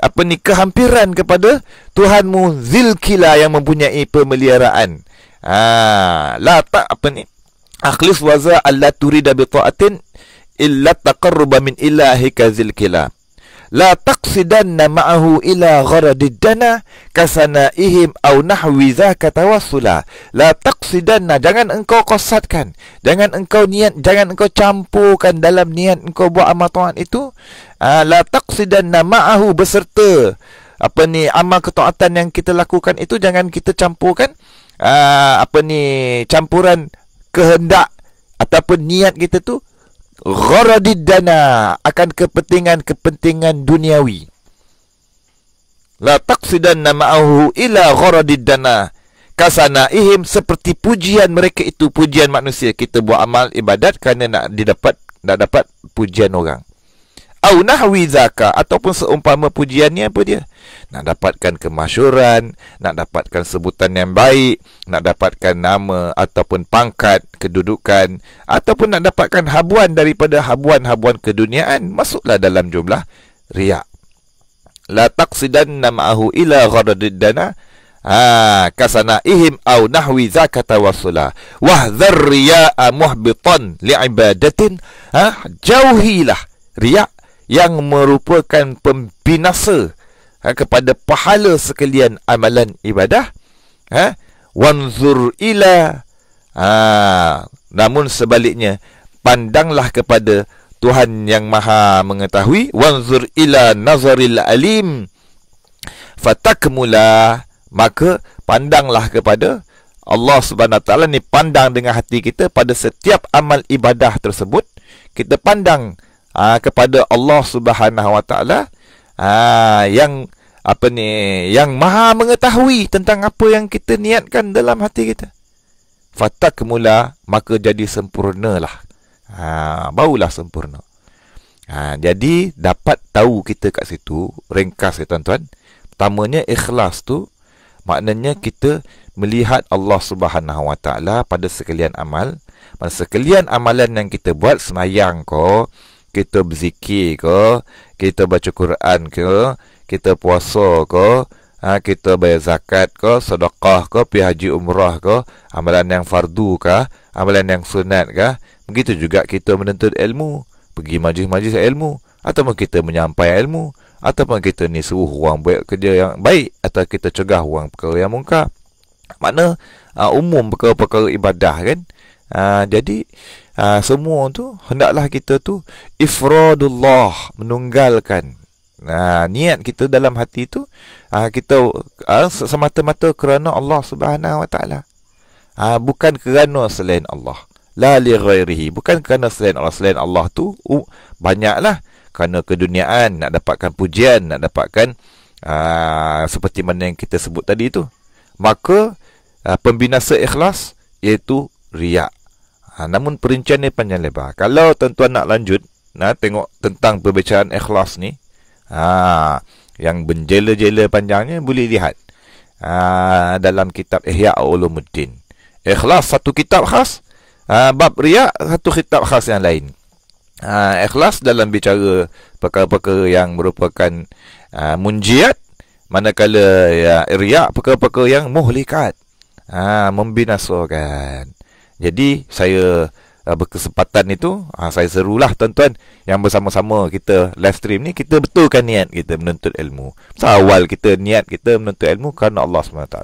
apa ni kehampiran kepada Tuhanmu Zilkila yang mempunyai pemeliharaan. Ha, la tak apa ni akhlis waza Allah turida bi ta'atin illa taqarruba min ilahika zilkila. La taqsidanna ma'ahu ila gharadid dana kasana'ihim au nahwi zaka tawassula. La taqsidanna jangan engkau kosatkan. Jangan engkau niat, jangan engkau campurkan dalam niat engkau buat amal itu. Ah, la taqsidanna ma'ahu beserta apa ni amal ketaatan yang kita lakukan itu jangan kita campurkan uh, apa ni campuran kehendak ataupun niat kita tu gharadid dana akan kepentingan-kepentingan duniawi la taqsidanna ma'ahu ila gharadid dana kasana ihim seperti pujian mereka itu pujian manusia kita buat amal ibadat kerana nak didapat nak dapat pujian orang au nahwi zaka ataupun seumpama pujiannya apa dia nak dapatkan kemasyuran nak dapatkan sebutan yang baik nak dapatkan nama ataupun pangkat kedudukan ataupun nak dapatkan habuan daripada habuan-habuan keduniaan masuklah dalam jumlah riak la taqsidan ma'ahu ila ghadadid dana ha kasana ihim au nahwi zaka tawassula wa dhar riya muhbitan li ibadatin ha jauhilah riak yang merupakan pembinasa ha, kepada pahala sekalian amalan ibadah ha wanzur ila ha namun sebaliknya pandanglah kepada Tuhan yang Maha mengetahui wanzur ila nazaril alim fatakmula maka pandanglah kepada Allah Subhanahu taala ni pandang dengan hati kita pada setiap amal ibadah tersebut kita pandang uh, kepada Allah Subhanahu Wa Taala ah, yang apa ni yang maha mengetahui tentang apa yang kita niatkan dalam hati kita fatak mula maka jadi sempurnalah ha barulah sempurna ha jadi dapat tahu kita kat situ ringkas ya tuan-tuan pertamanya ikhlas tu maknanya kita melihat Allah Subhanahu Wa Taala pada sekalian amal pada sekalian amalan yang kita buat semayang kau kita berzikir ke, kita baca Quran ke, kita puasa ke, ha, kita bayar zakat ke, sedekah ke, pergi haji umrah ke, amalan yang fardu ke, amalan yang sunat ke. Begitu juga kita menuntut ilmu, pergi majlis-majlis ilmu, ataupun kita menyampaikan ilmu, ataupun kita ni suruh orang buat kerja yang baik, atau kita cegah orang perkara yang mungkar. Mana ha, umum perkara-perkara ibadah kan? Uh, jadi, ha, semua tu hendaklah kita tu ifradullah menunggalkan ha, niat kita dalam hati tu ha, kita ha, semata-mata kerana Allah Subhanahu Wa Taala ha, bukan kerana selain Allah la li ghairihi bukan kerana selain Allah selain Allah tu uh, banyaklah kerana keduniaan nak dapatkan pujian nak dapatkan aa, seperti mana yang kita sebut tadi tu maka aa, pembinasa ikhlas iaitu riak Ha, namun perinciannya panjang lebar. Kalau tuan-tuan nak lanjut, nah tengok tentang perbincangan ikhlas ni. Ha, yang benjela-jela panjangnya boleh lihat. Ha, dalam kitab Ihya Ulumuddin. Ikhlas satu kitab khas. Ha, bab riak satu kitab khas yang lain. Ha, ikhlas dalam bicara perkara-perkara yang merupakan ha, munjiat. Manakala ya, riak perkara-perkara yang muhlikat. Ha, membinasakan. Jadi saya uh, berkesempatan itu uh, saya serulah tuan-tuan yang bersama-sama kita live stream ni kita betulkan niat kita menuntut ilmu. awal kita niat kita menuntut ilmu kerana Allah SWT.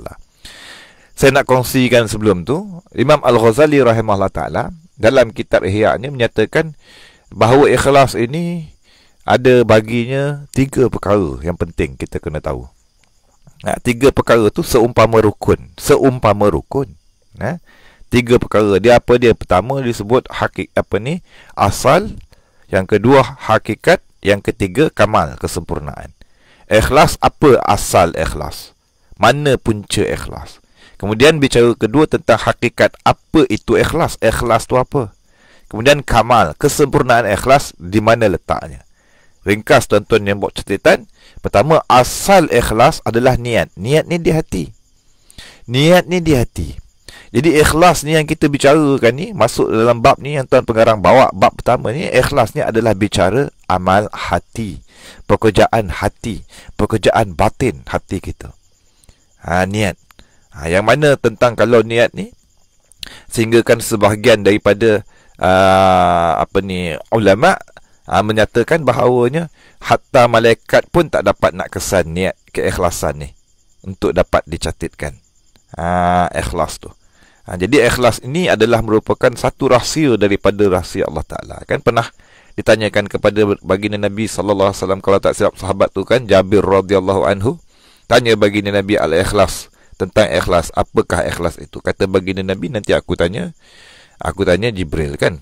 Saya nak kongsikan sebelum tu Imam Al-Ghazali rahimahullah taala dalam kitab Ihya'nya menyatakan bahawa ikhlas ini ada baginya tiga perkara yang penting kita kena tahu. Nah, tiga perkara tu seumpama rukun, seumpama rukun. Nah, tiga perkara dia apa dia pertama dia sebut hakik apa ni asal yang kedua hakikat yang ketiga kamal kesempurnaan ikhlas apa asal ikhlas mana punca ikhlas kemudian bicara kedua tentang hakikat apa itu ikhlas ikhlas tu apa kemudian kamal kesempurnaan ikhlas di mana letaknya ringkas tuan-tuan yang buat catatan pertama asal ikhlas adalah niat niat ni di hati niat ni di hati jadi ikhlas ni yang kita bicarakan ni masuk dalam bab ni yang tuan pengarang bawa bab pertama ni ikhlas ni adalah bicara amal hati, pekerjaan hati, pekerjaan batin hati kita. Ha niat. Ha yang mana tentang kalau niat ni sehinggakan sebahagian daripada uh, apa ni ulama uh, menyatakan bahawanya hatta malaikat pun tak dapat nak kesan niat keikhlasan ni untuk dapat dicatatkan. Ha ikhlas tu. Ha, jadi ikhlas ini adalah merupakan satu rahsia daripada rahsia Allah Taala. Kan pernah ditanyakan kepada baginda Nabi sallallahu alaihi wasallam kalau tak silap sahabat tu kan Jabir radhiyallahu anhu tanya baginda Nabi al-ikhlas tentang ikhlas, apakah ikhlas itu? Kata baginda Nabi nanti aku tanya aku tanya Jibril kan.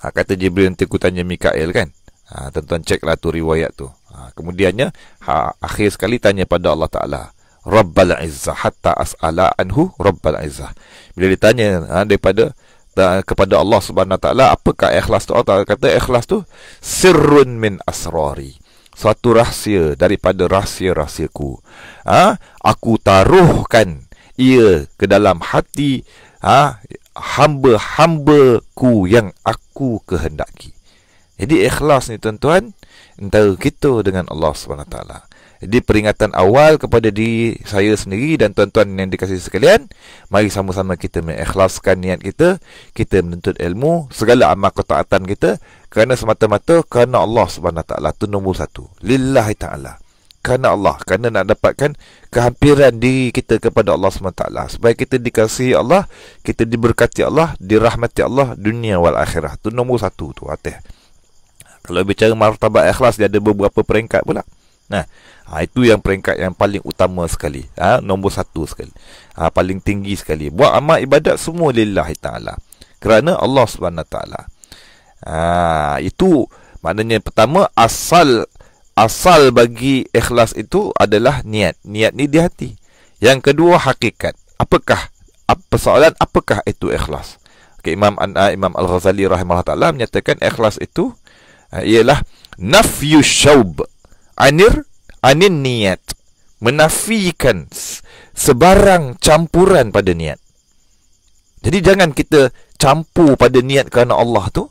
Ha, kata Jibril nanti aku tanya Mikael kan. Ha, tuan ceklah tu riwayat tu. Ha, kemudiannya ha, akhir sekali tanya pada Allah Taala. Rabbal Izzah hatta as'ala anhu Rabbal Izzah. Bila ditanya ha, daripada kepada Allah Subhanahu taala apakah ikhlas tu Allah kata ikhlas tu sirrun min asrari suatu rahsia daripada rahsia-rahsiaku ha aku taruhkan ia ke dalam hati ha hamba-hambaku yang aku kehendaki jadi ikhlas ni tuan-tuan antara kita dengan Allah Subhanahu taala jadi peringatan awal kepada diri saya sendiri dan tuan-tuan yang dikasihi sekalian, mari sama-sama kita mengikhlaskan niat kita, kita menuntut ilmu, segala amal ketaatan kita kerana semata-mata kerana Allah Subhanahu taala tu nombor satu. Lillahi taala. Kerana Allah, kerana nak dapatkan kehampiran diri kita kepada Allah SWT. Supaya kita dikasihi Allah, kita diberkati Allah, dirahmati Allah, dunia wal akhirah. Itu nombor satu tu, Atih. Kalau bicara martabat ikhlas, dia ada beberapa peringkat pula. Nah, ha, itu yang peringkat yang paling utama sekali. Ha, nombor satu sekali. Ha, paling tinggi sekali. Buat amal ibadat semua lillahi ta'ala. Kerana Allah SWT. Ha, itu maknanya pertama asal asal bagi ikhlas itu adalah niat. Niat ni di hati. Yang kedua hakikat. Apakah apa soalan? apakah itu ikhlas? Okay, Imam An ah, Imam Al-Ghazali rahimahullah taala menyatakan ikhlas itu ha, ialah nafyu syaub Anir Anin niat Menafikan Sebarang campuran pada niat Jadi jangan kita Campur pada niat kerana Allah tu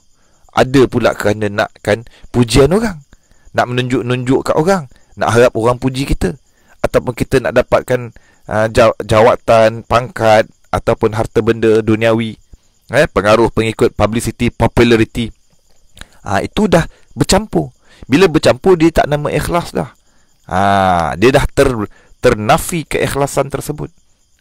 Ada pula kerana nakkan Pujian orang Nak menunjuk-nunjuk kat orang Nak harap orang puji kita Ataupun kita nak dapatkan uh, Jawatan Pangkat Ataupun harta benda duniawi eh, Pengaruh pengikut Publicity Popularity uh, Itu dah bercampur bila bercampur dia tak nama ikhlas dah. Ha, dia dah ter ternafi keikhlasan tersebut.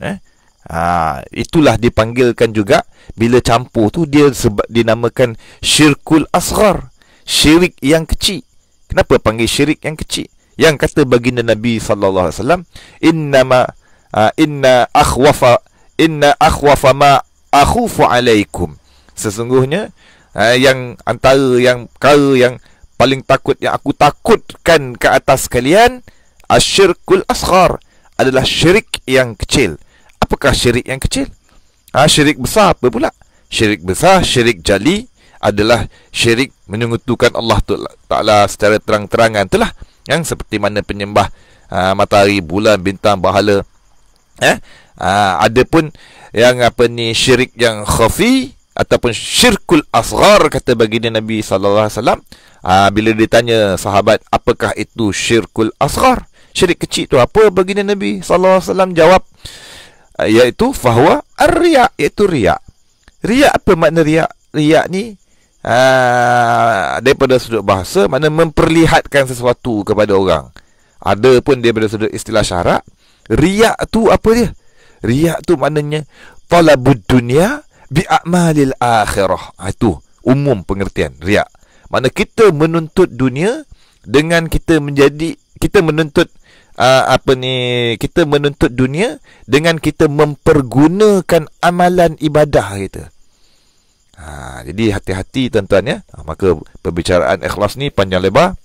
Eh? Ha, itulah dipanggilkan juga bila campur tu dia sebab dinamakan syirkul asghar, syirik yang kecil. Kenapa panggil syirik yang kecil? Yang kata baginda Nabi sallallahu alaihi wasallam, "Innama uh, inna akhwafa inna akhwafa ma akhufu alaikum." Sesungguhnya uh, yang antara yang perkara yang paling takut yang aku takutkan ke atas kalian asyirkul asghar adalah syirik yang kecil apakah syirik yang kecil ha, syirik besar apa pula syirik besar syirik jali adalah syirik menyekutukan Allah Taala secara terang-terangan telah yang seperti mana penyembah aa, ha, matahari bulan bintang bahala eh ha, ada pun yang apa ni syirik yang khafi ataupun syirkul asghar kata baginda Nabi sallallahu alaihi wasallam ah, bila ditanya sahabat apakah itu syirkul asghar syirik kecil tu apa baginda Nabi sallallahu alaihi wasallam jawab ah, iaitu fahwa arya iaitu riak riak apa makna riak riak ni aa, ah, daripada sudut bahasa makna memperlihatkan sesuatu kepada orang ada pun daripada sudut istilah syarak riak tu apa dia riak tu maknanya talabud dunia bi amalil akhirah. Ha, itu umum pengertian riak. Mana kita menuntut dunia dengan kita menjadi kita menuntut uh, apa ni kita menuntut dunia dengan kita mempergunakan amalan ibadah kita. Ha, jadi hati-hati tuan-tuan ya. Ha, maka perbicaraan ikhlas ni panjang lebar.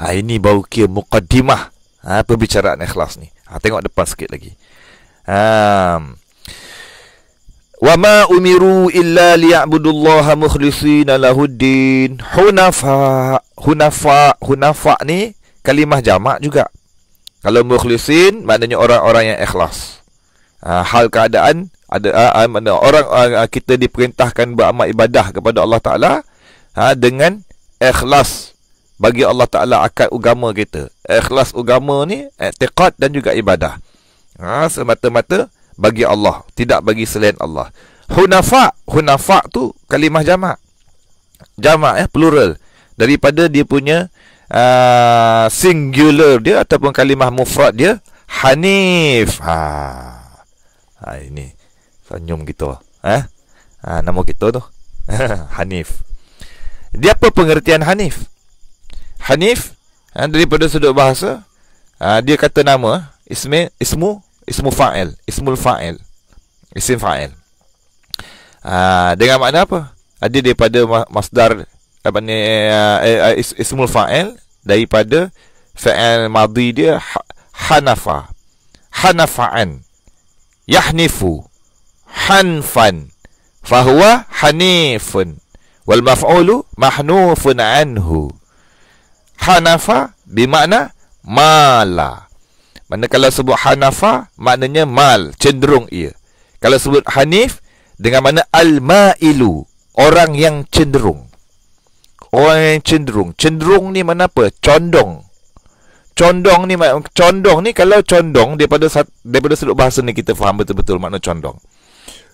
Ha, ini baru kira muqaddimah ha, perbicaraan ikhlas ni. Ha, tengok depan sikit lagi. ha, Wa ma umiru illa liya'budullaha mukhlisina lahuddin Hunafa Hunafa Hunafa ni kalimah jama' juga Kalau mukhlisin maknanya orang-orang yang ikhlas ha, Hal keadaan ada ha, ha, orang kita diperintahkan beramal ibadah kepada Allah Taala ha, dengan ikhlas bagi Allah Taala akad ugama kita. Ikhlas ugama ni tekad dan juga ibadah. Ha, semata-mata bagi Allah tidak bagi selain Allah hunafa hunafa tu kalimah jama, jama, ya eh, plural daripada dia punya uh, singular dia ataupun kalimah mufrad dia hanif ha, ha ini senyum gitu eh ha? nama kita tu hanif dia apa pengertian hanif hanif eh, daripada sudut bahasa eh, dia kata nama isme ismu ismu fa'il ismul fa'il isim fa'il uh, dengan makna apa ada daripada masdar apa ni uh, ismul fa'il daripada fa'il madhi dia ha, hanafa hanafa'an yahnifu hanfan fahuwa hanifun wal maf'ulu mahnufun anhu hanafa bermakna mala mana kalau sebut Hanafa maknanya mal cenderung ia. Kalau sebut Hanif dengan mana al-mailu orang yang cenderung. Orang yang cenderung. Cenderung ni mana apa? Condong. Condong ni condong ni kalau condong daripada daripada sudut bahasa ni kita faham betul-betul makna condong.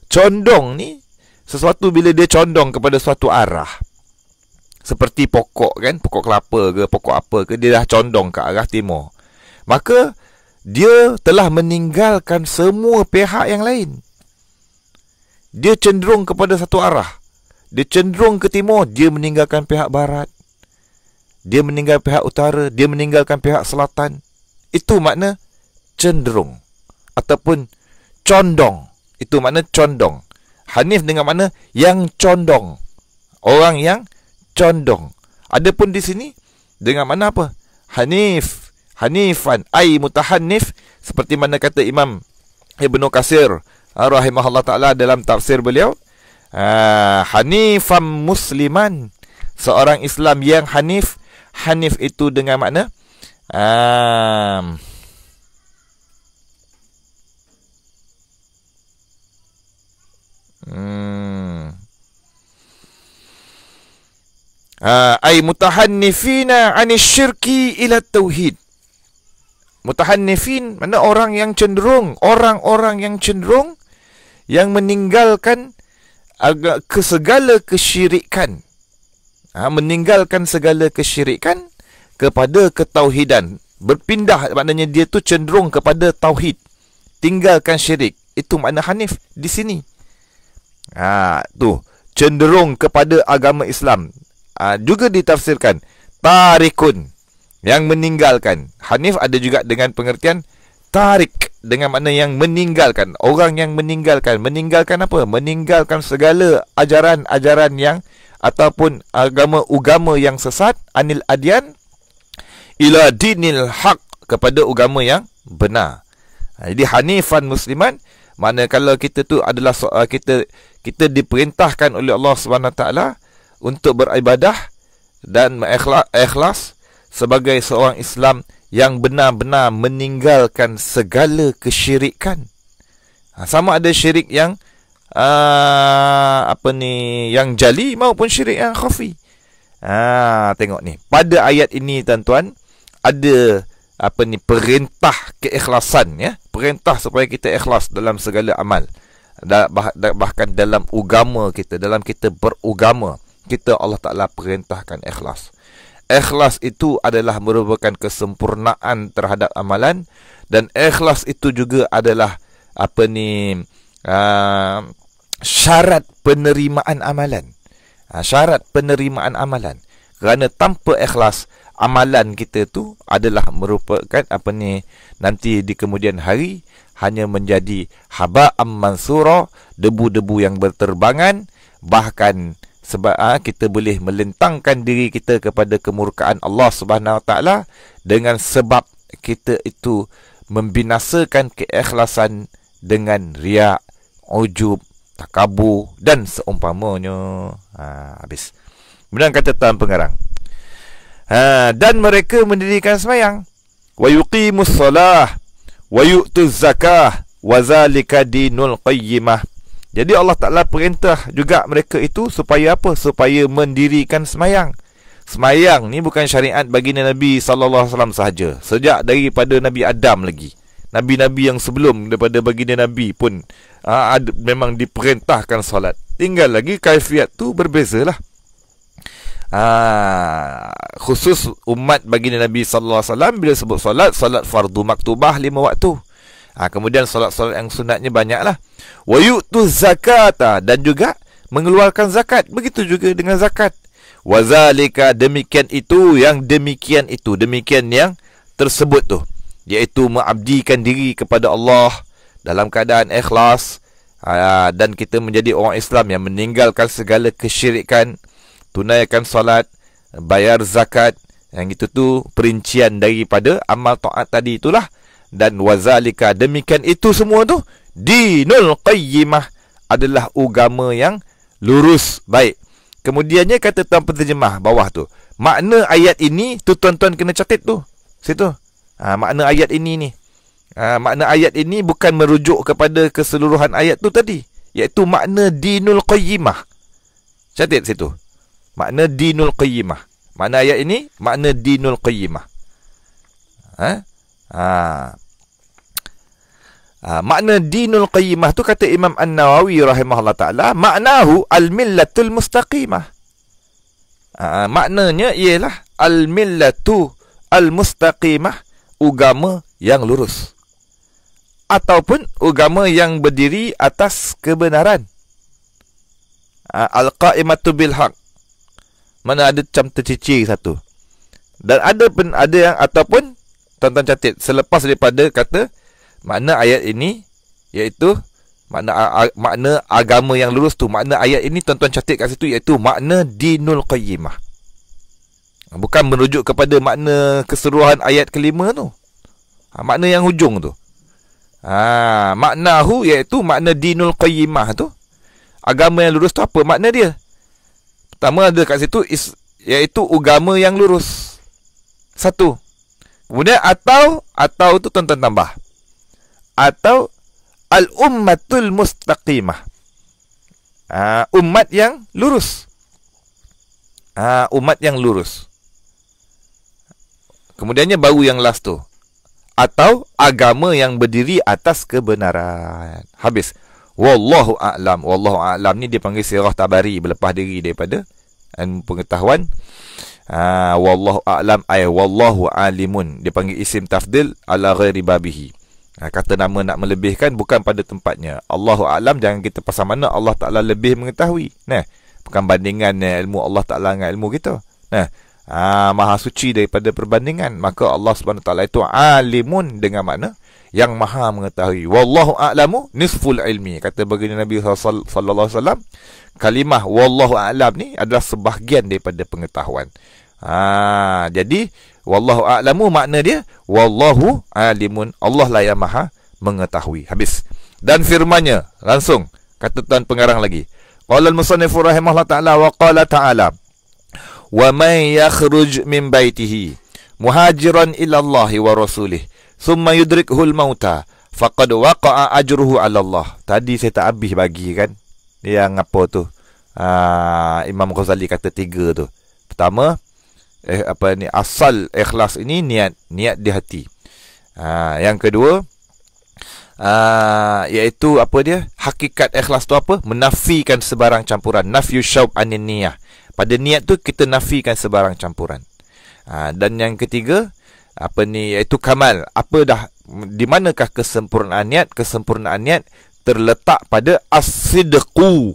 Condong ni sesuatu bila dia condong kepada suatu arah. Seperti pokok kan, pokok kelapa ke, pokok apa ke, dia dah condong ke arah timur. Maka dia telah meninggalkan semua pihak yang lain. Dia cenderung kepada satu arah. Dia cenderung ke timur, dia meninggalkan pihak barat. Dia meninggalkan pihak utara, dia meninggalkan pihak selatan. Itu makna cenderung ataupun condong. Itu makna condong. Hanif dengan makna yang condong. Orang yang condong. Adapun di sini dengan makna apa? Hanif hanifan ai mutahannif seperti mana kata Imam Ibnu Kasir ah, rahimahullah taala dalam tafsir beliau ah, hanifan musliman seorang Islam yang hanif hanif itu dengan makna um, Hmm. Ah, ai mutahannifina anish syirki ila tauhid mutahannifin mana orang yang cenderung orang-orang yang cenderung yang meninggalkan agak ke segala kesyirikan ha, meninggalkan segala kesyirikan kepada ketauhidan berpindah maknanya dia tu cenderung kepada tauhid tinggalkan syirik itu makna hanif di sini ha tu cenderung kepada agama Islam ha, juga ditafsirkan tarikun yang meninggalkan. Hanif ada juga dengan pengertian tarik dengan makna yang meninggalkan. Orang yang meninggalkan, meninggalkan apa? Meninggalkan segala ajaran-ajaran yang ataupun agama ugama yang sesat anil adian ila dinil haq kepada agama yang benar. Ha, jadi hanifan musliman mana kalau kita tu adalah uh, kita kita diperintahkan oleh Allah Subhanahu taala untuk beribadah dan ikhlas, ikhlas sebagai seorang Islam yang benar-benar meninggalkan segala kesyirikan. Ha, sama ada syirik yang uh, apa ni yang jali maupun syirik yang khafi. Ah tengok ni. Pada ayat ini tuan-tuan ada apa ni perintah keikhlasan ya. Perintah supaya kita ikhlas dalam segala amal. Bah, bahkan dalam agama kita, dalam kita berugama, kita Allah Taala perintahkan ikhlas ikhlas itu adalah merupakan kesempurnaan terhadap amalan dan ikhlas itu juga adalah apa ni uh, syarat penerimaan amalan uh, syarat penerimaan amalan kerana tanpa ikhlas amalan kita tu adalah merupakan apa ni nanti di kemudian hari hanya menjadi haba am mansura debu-debu yang berterbangan bahkan sebab ha, kita boleh melentangkan diri kita kepada kemurkaan Allah Subhanahu Wa Taala dengan sebab kita itu membinasakan keikhlasan dengan riak, ujub, takabur dan seumpamanya. Ha, habis. Kemudian kata Tuan Pengarang. Ha, dan mereka mendirikan semayang. Wa yuqimus salah. Wa yu'tuz zakah. Wa zalika dinul qayyimah. Jadi Allah Ta'ala perintah juga mereka itu supaya apa? Supaya mendirikan semayang. Semayang ni bukan syariat bagi Nabi SAW sahaja. Sejak daripada Nabi Adam lagi. Nabi-Nabi yang sebelum daripada bagi Nabi pun aa, ah, memang diperintahkan solat. Tinggal lagi kaifiat tu berbezalah. Aa, ah, khusus umat bagi Nabi SAW bila sebut solat, solat fardu maktubah lima waktu. Ha, kemudian solat-solat yang sunatnya banyaklah. Wa yu'tu zakata dan juga mengeluarkan zakat. Begitu juga dengan zakat. Wa zalika demikian itu yang demikian itu, demikian yang tersebut tu. Iaitu mengabdikan diri kepada Allah dalam keadaan ikhlas aa, ha, dan kita menjadi orang Islam yang meninggalkan segala kesyirikan, tunaikan solat, bayar zakat. Yang itu tu perincian daripada amal taat tadi itulah dan wazalika demikian itu semua tu dinul qayyimah adalah agama yang lurus baik kemudiannya kata tuan penterjemah bawah tu makna ayat ini tu tuan-tuan kena catat tu situ ha, makna ayat ini ni ha, makna ayat ini bukan merujuk kepada keseluruhan ayat tu tadi iaitu makna dinul qayyimah catat situ makna dinul qayyimah makna ayat ini makna dinul qayyimah ha? Ha, Ha, makna dinul qayyimah tu kata Imam An-Nawawi rahimahullah ta'ala, maknahu al-millatul mustaqimah. Ha, maknanya ialah al millatul al-mustaqimah, ugama yang lurus. Ataupun ugama yang berdiri atas kebenaran. Ha, Al-qa'imatu bilhaq. Mana ada macam tercicir satu. Dan ada pun ada yang ataupun tuan-tuan catit selepas daripada kata makna ayat ini iaitu makna makna agama yang lurus tu makna ayat ini tuan-tuan catat kat situ iaitu makna dinul qayyimah bukan merujuk kepada makna keseluruhan ayat kelima tu ha, makna yang hujung tu ha, maknahu iaitu makna dinul qayyimah tu agama yang lurus tu apa makna dia pertama ada kat situ is, iaitu agama yang lurus satu kemudian atau atau tu tuan-tuan tambah atau al ummatul mustaqimah uh, umat yang lurus uh, umat yang lurus kemudiannya baru yang last tu atau agama yang berdiri atas kebenaran habis wallahu a'lam wallahu a'lam ni dipanggil sirah tabari berlepas diri daripada eh, pengetahuan Ha, wallahu a'lam ay wallahu alimun dipanggil isim tafdil ala ghairi babihi Ha, kata nama nak melebihkan bukan pada tempatnya. Allahu alam jangan kita pasal mana Allah Taala lebih mengetahui. Nah, bukan bandingan eh, ilmu Allah Taala dengan ilmu kita. Nah, ha, maha suci daripada perbandingan. Maka Allah Subhanahu Taala itu alimun dengan makna yang maha mengetahui. Wallahu a'lamu nisful ilmi. Kata baginda Nabi sallallahu alaihi wasallam, kalimah wallahu a'lam ni adalah sebahagian daripada pengetahuan. Ha, jadi Wallahu a'lamu makna dia wallahu alimun. Allah lah yang Maha mengetahui. Habis. Dan firmanya langsung kata tuan pengarang lagi. Qala al-musannif rahimahullah taala wa qala ta'ala wa may yakhruj min baitihi muhajiran ila Allah wa rasulih thumma yudrikhul mauta faqad waqa'a ajruhu 'ala Allah. Tadi saya tak habis bagi kan. Yang apa tu? Uh, Imam Ghazali kata tiga tu. Pertama, eh, apa ni asal ikhlas ini niat niat di hati. Ha, yang kedua Uh, iaitu apa dia hakikat ikhlas tu apa menafikan sebarang campuran nafyu syaub anin niyah pada niat tu kita nafikan sebarang campuran uh, dan yang ketiga apa ni iaitu kamal apa dah di manakah kesempurnaan niat kesempurnaan niat terletak pada as-sidqu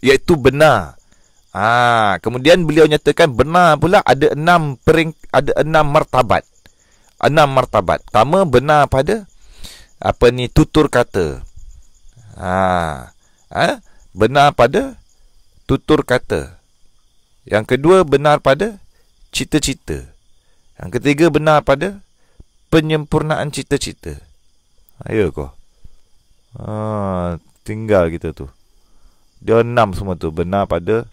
iaitu benar Ha, kemudian beliau nyatakan benar pula ada enam pering, ada enam martabat. Enam martabat. Pertama benar pada apa ni tutur kata. Ha. ha benar pada tutur kata. Yang kedua benar pada cita-cita. Yang ketiga benar pada penyempurnaan cita-cita. Ayo kau. Ha, tinggal kita tu. Dia enam semua tu benar pada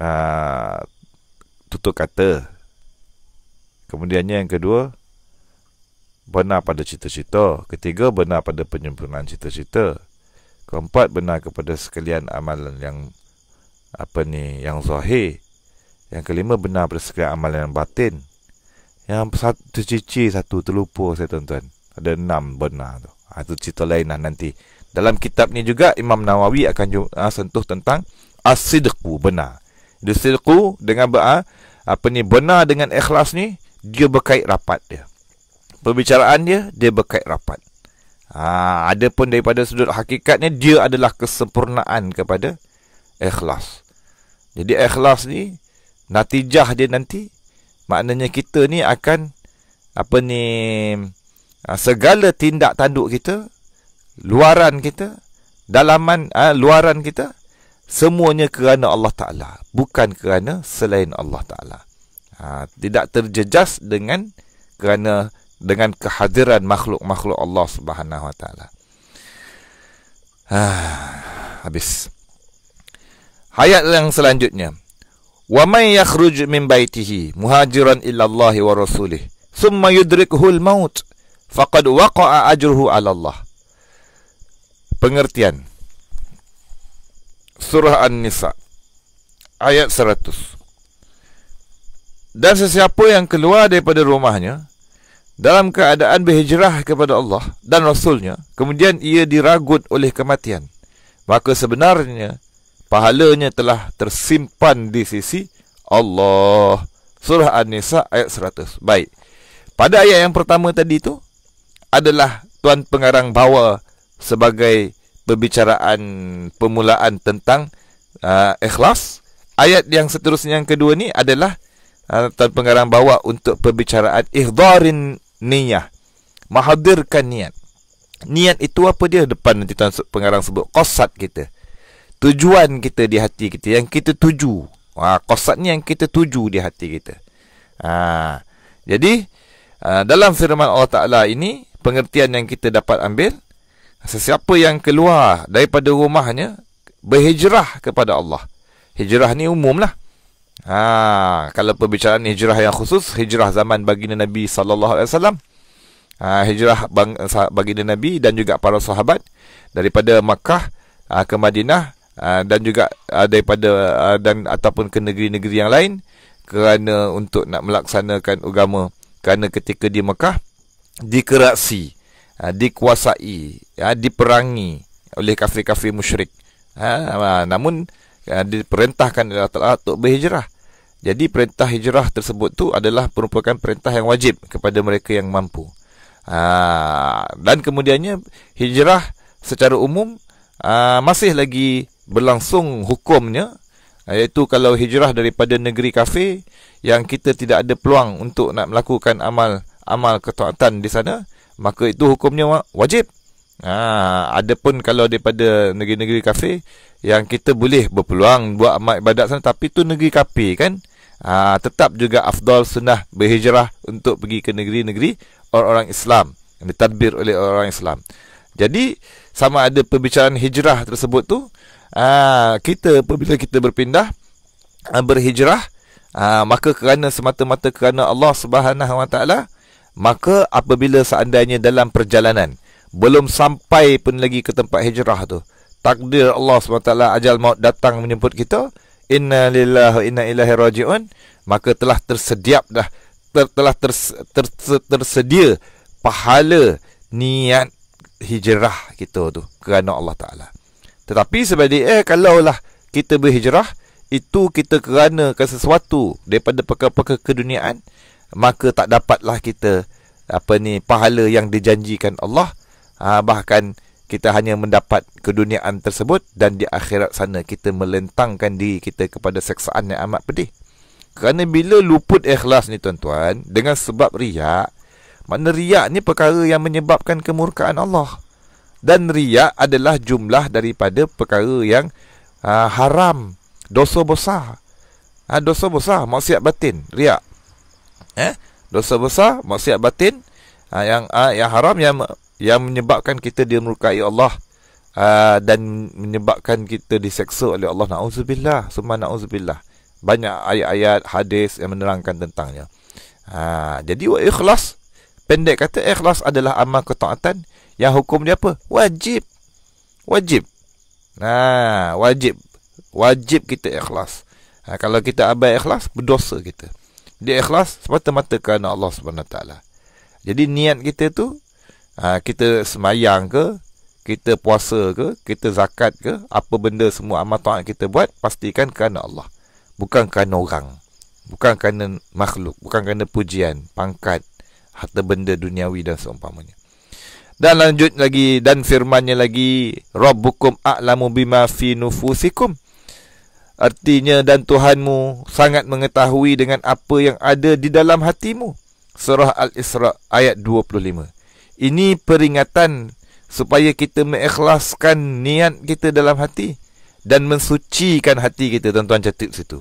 Ah, tutup kata. Kemudiannya yang kedua, benar pada cita-cita. Ketiga, benar pada penyempurnaan cita-cita. Keempat, benar kepada sekalian amalan yang apa ni, yang zahir. Yang kelima, benar pada sekalian amalan yang batin. Yang satu tercici satu terlupa saya tuan-tuan. Ada enam benar tu. Ha, itu cerita lain lah nanti. Dalam kitab ni juga Imam Nawawi akan ah, sentuh tentang asidku benar disilku dengan ba ah, apa ni benar dengan ikhlas ni dia berkait rapat dia perbicaraan dia dia berkait rapat ha, ada pun daripada sudut hakikatnya dia adalah kesempurnaan kepada ikhlas jadi ikhlas ni natijah dia nanti maknanya kita ni akan apa ni ah, segala tindak tanduk kita luaran kita dalaman ha, luaran kita Semuanya kerana Allah Ta'ala Bukan kerana selain Allah Ta'ala ha, Tidak terjejas dengan Kerana Dengan kehadiran makhluk-makhluk Allah Subhanahu Wa Ta'ala ha, Habis Hayat yang selanjutnya Wa may yakhruj min baitihi muhajiran ila Allah wa rasulih thumma yudrikuhu al-maut faqad waqa'a ajruhu ala Allah Pengertian Surah An-Nisa Ayat 100 Dan sesiapa yang keluar daripada rumahnya Dalam keadaan berhijrah kepada Allah dan Rasulnya Kemudian ia diragut oleh kematian Maka sebenarnya Pahalanya telah tersimpan di sisi Allah Surah An-Nisa ayat 100 Baik Pada ayat yang pertama tadi itu Adalah Tuan Pengarang bawa Sebagai pembicaraan permulaan tentang uh, ikhlas ayat yang seterusnya yang kedua ni adalah uh, tuan pengarang bawa untuk pembicaraan ihdharin niyah mahadirkan niat niat itu apa dia depan nanti tuan pengarang sebut qasad kita tujuan kita di hati kita yang kita tuju ah qasad ni yang kita tuju di hati kita ha jadi uh, dalam firman Allah Taala ini pengertian yang kita dapat ambil Sesiapa yang keluar daripada rumahnya Berhijrah kepada Allah Hijrah ni umum lah ha, Kalau perbicaraan hijrah yang khusus Hijrah zaman baginda Nabi SAW ha, Hijrah bang, baginda Nabi dan juga para sahabat Daripada Makkah ha, ke Madinah ha, Dan juga ha, daripada ha, dan ataupun ke negeri-negeri yang lain Kerana untuk nak melaksanakan agama Kerana ketika di Makkah dikeraksi ha, dikuasai, ya, diperangi oleh kafir-kafir musyrik. Ha, ha, namun ya, diperintahkan oleh Allah untuk berhijrah. Jadi perintah hijrah tersebut tu adalah merupakan perintah yang wajib kepada mereka yang mampu. Ha, dan kemudiannya hijrah secara umum ha, masih lagi berlangsung hukumnya ha, iaitu kalau hijrah daripada negeri kafir yang kita tidak ada peluang untuk nak melakukan amal amal ketaatan di sana maka itu hukumnya wajib. Ha, ada pun kalau daripada negeri-negeri kafir yang kita boleh berpeluang buat amal ibadat sana tapi itu negeri kafir kan. Ha, tetap juga afdal sunnah berhijrah untuk pergi ke negeri-negeri orang-orang Islam yang ditadbir oleh orang Islam. Jadi sama ada pembicaraan hijrah tersebut tu ha, kita apabila kita berpindah ha, berhijrah ha, maka kerana semata-mata kerana Allah Subhanahu Wa Taala maka apabila seandainya dalam perjalanan belum sampai pun lagi ke tempat hijrah tu takdir Allah SWT ajal maut datang menyebut kita inna lillahi wa inna ilaihi rajiun maka telah tersedia dah ter, telah ters, ter, ter, tersedia pahala niat hijrah kita tu kerana Allah Taala tetapi sebaliknya eh, lah kita berhijrah itu kita kerana ke sesuatu daripada perkara-perkara keduniaan maka tak dapatlah kita apa ni pahala yang dijanjikan Allah ha, bahkan kita hanya mendapat keduniaan tersebut dan di akhirat sana kita melentangkan diri kita kepada seksaan yang amat pedih kerana bila luput ikhlas ni tuan-tuan dengan sebab riak mana riak ni perkara yang menyebabkan kemurkaan Allah dan riak adalah jumlah daripada perkara yang ha, haram dosa besar ha, dosa besar maksiat batin riak eh dosa besar maksiat batin uh, yang uh, yang haram yang yang menyebabkan kita dimurkai Allah uh, dan menyebabkan kita diseksa oleh Allah naudzubillah summa naudzubillah banyak ayat-ayat hadis yang menerangkan tentangnya uh, jadi wa ikhlas pendek kata ikhlas adalah amal ketaatan yang hukum dia apa wajib wajib nah wajib wajib kita ikhlas ha, kalau kita abai ikhlas berdosa kita dia ikhlas semata-mata kerana Allah SWT. Jadi niat kita tu, ha, kita semayang ke, kita puasa ke, kita zakat ke, apa benda semua amal ta'at kita buat, pastikan kerana Allah. Bukan kerana orang. Bukan kerana makhluk. Bukan kerana pujian, pangkat, harta benda duniawi dan seumpamanya. Dan lanjut lagi, dan firmannya lagi, Rabbukum a'lamu bima fi nufusikum. Artinya dan Tuhanmu sangat mengetahui dengan apa yang ada di dalam hatimu. Surah Al-Isra ayat 25. Ini peringatan supaya kita mengikhlaskan niat kita dalam hati dan mensucikan hati kita tuan-tuan catat situ.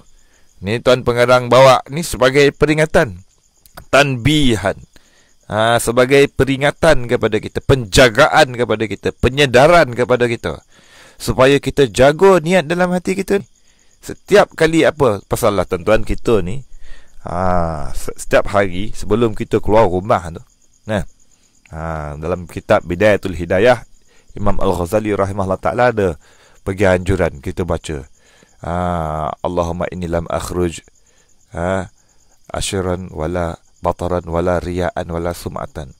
Ni tuan pengarang bawa ni sebagai peringatan tanbihan. Ha, sebagai peringatan kepada kita, penjagaan kepada kita, penyedaran kepada kita supaya kita jaga niat dalam hati kita Setiap kali apa Pasallah tuan-tuan kita ni ha, Setiap hari sebelum kita keluar rumah tu nah, ha, Dalam kitab Bidayatul Hidayah Imam Al-Ghazali rahimahullah ta'ala ada Pergi anjuran kita baca ha, Allahumma inni lam akhruj ha, Asyiran wala bataran wala riyaan wala sum'atan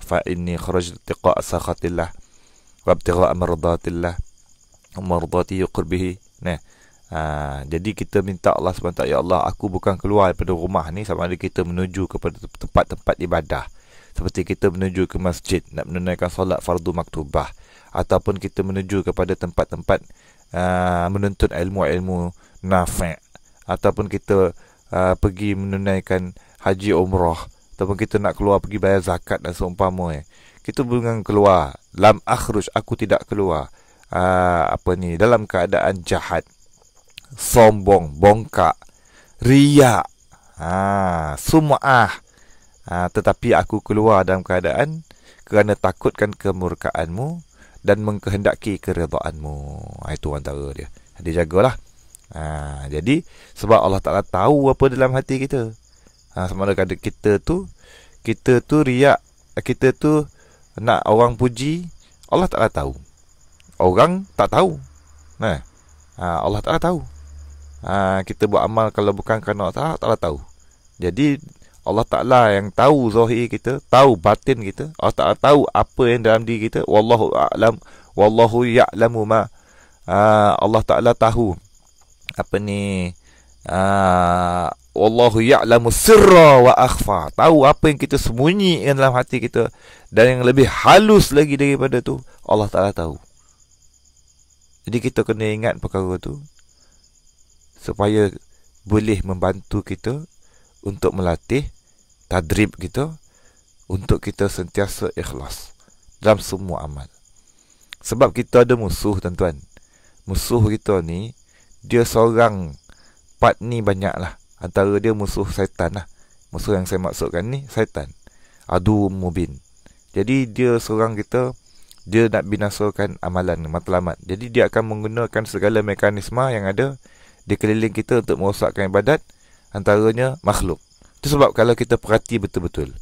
Fa inni kharaj tiqa asakhatillah Wa abtiqa amardatillah Amardati yukur Nah Ha, jadi kita minta Allah SWT Ya Allah aku bukan keluar daripada rumah ni Sama ada kita menuju kepada tempat-tempat ibadah Seperti kita menuju ke masjid Nak menunaikan solat fardu maktubah Ataupun kita menuju kepada tempat-tempat uh, Menuntut ilmu-ilmu nafek Ataupun kita uh, pergi menunaikan haji umrah Ataupun kita nak keluar pergi bayar zakat dan seumpama eh. Kita bukan keluar Lam akhruj aku tidak keluar uh, apa ni dalam keadaan jahat sombong, bongkak, ria, ha, ah. Ha, tetapi aku keluar dalam keadaan kerana takutkan kemurkaanmu dan mengkehendaki keredaanmu. Ha, itu antara dia. Dia jagalah. Ha, jadi sebab Allah Ta'ala tahu apa dalam hati kita. Ha, sama ada kita tu, kita tu ria, kita tu nak orang puji, Allah Ta'ala tahu. Orang tak tahu. Nah, ha, Allah Ta'ala tahu ha, kita buat amal kalau bukan kerana Allah Ta'ala, Ta'ala tahu. Jadi, Allah Ta'ala yang tahu zohi kita, tahu batin kita, Allah Ta'ala tahu apa yang dalam diri kita, Wallahu a'lam, Wallahu ya'lamu ma. Ha, Allah Ta'ala tahu, apa ni, ha, Wallahu ya'lamu sirra wa akhfa. Tahu apa yang kita sembunyi dalam hati kita, dan yang lebih halus lagi daripada tu, Allah Ta'ala tahu. Jadi kita kena ingat perkara tu supaya boleh membantu kita untuk melatih tadrib kita untuk kita sentiasa ikhlas dalam semua amal. Sebab kita ada musuh tuan-tuan. Musuh kita ni dia seorang part ni banyaklah. Antara dia musuh syaitan lah. Musuh yang saya maksudkan ni syaitan. Adu mubin. Jadi dia seorang kita dia nak binasakan amalan matlamat. Jadi dia akan menggunakan segala mekanisme yang ada di keliling kita untuk merosakkan ibadat antaranya makhluk. Itu sebab kalau kita perhati betul-betul,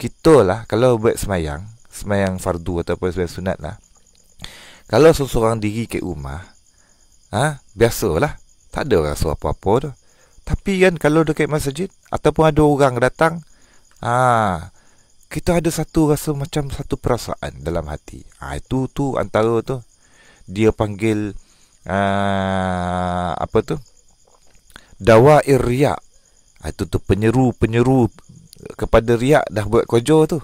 kita lah kalau buat semayang, semayang fardu ataupun semayang sunat lah, kalau seseorang diri ke rumah, ha, biasalah, tak ada rasa apa-apa tu. Tapi kan kalau dekat masjid ataupun ada orang datang, ha, kita ada satu rasa macam satu perasaan dalam hati. Ha, itu tu antara tu. Dia panggil uh, apa tu? Uh, dawair riak itu ha, tu penyeru-penyeru kepada riak dah buat kojo tu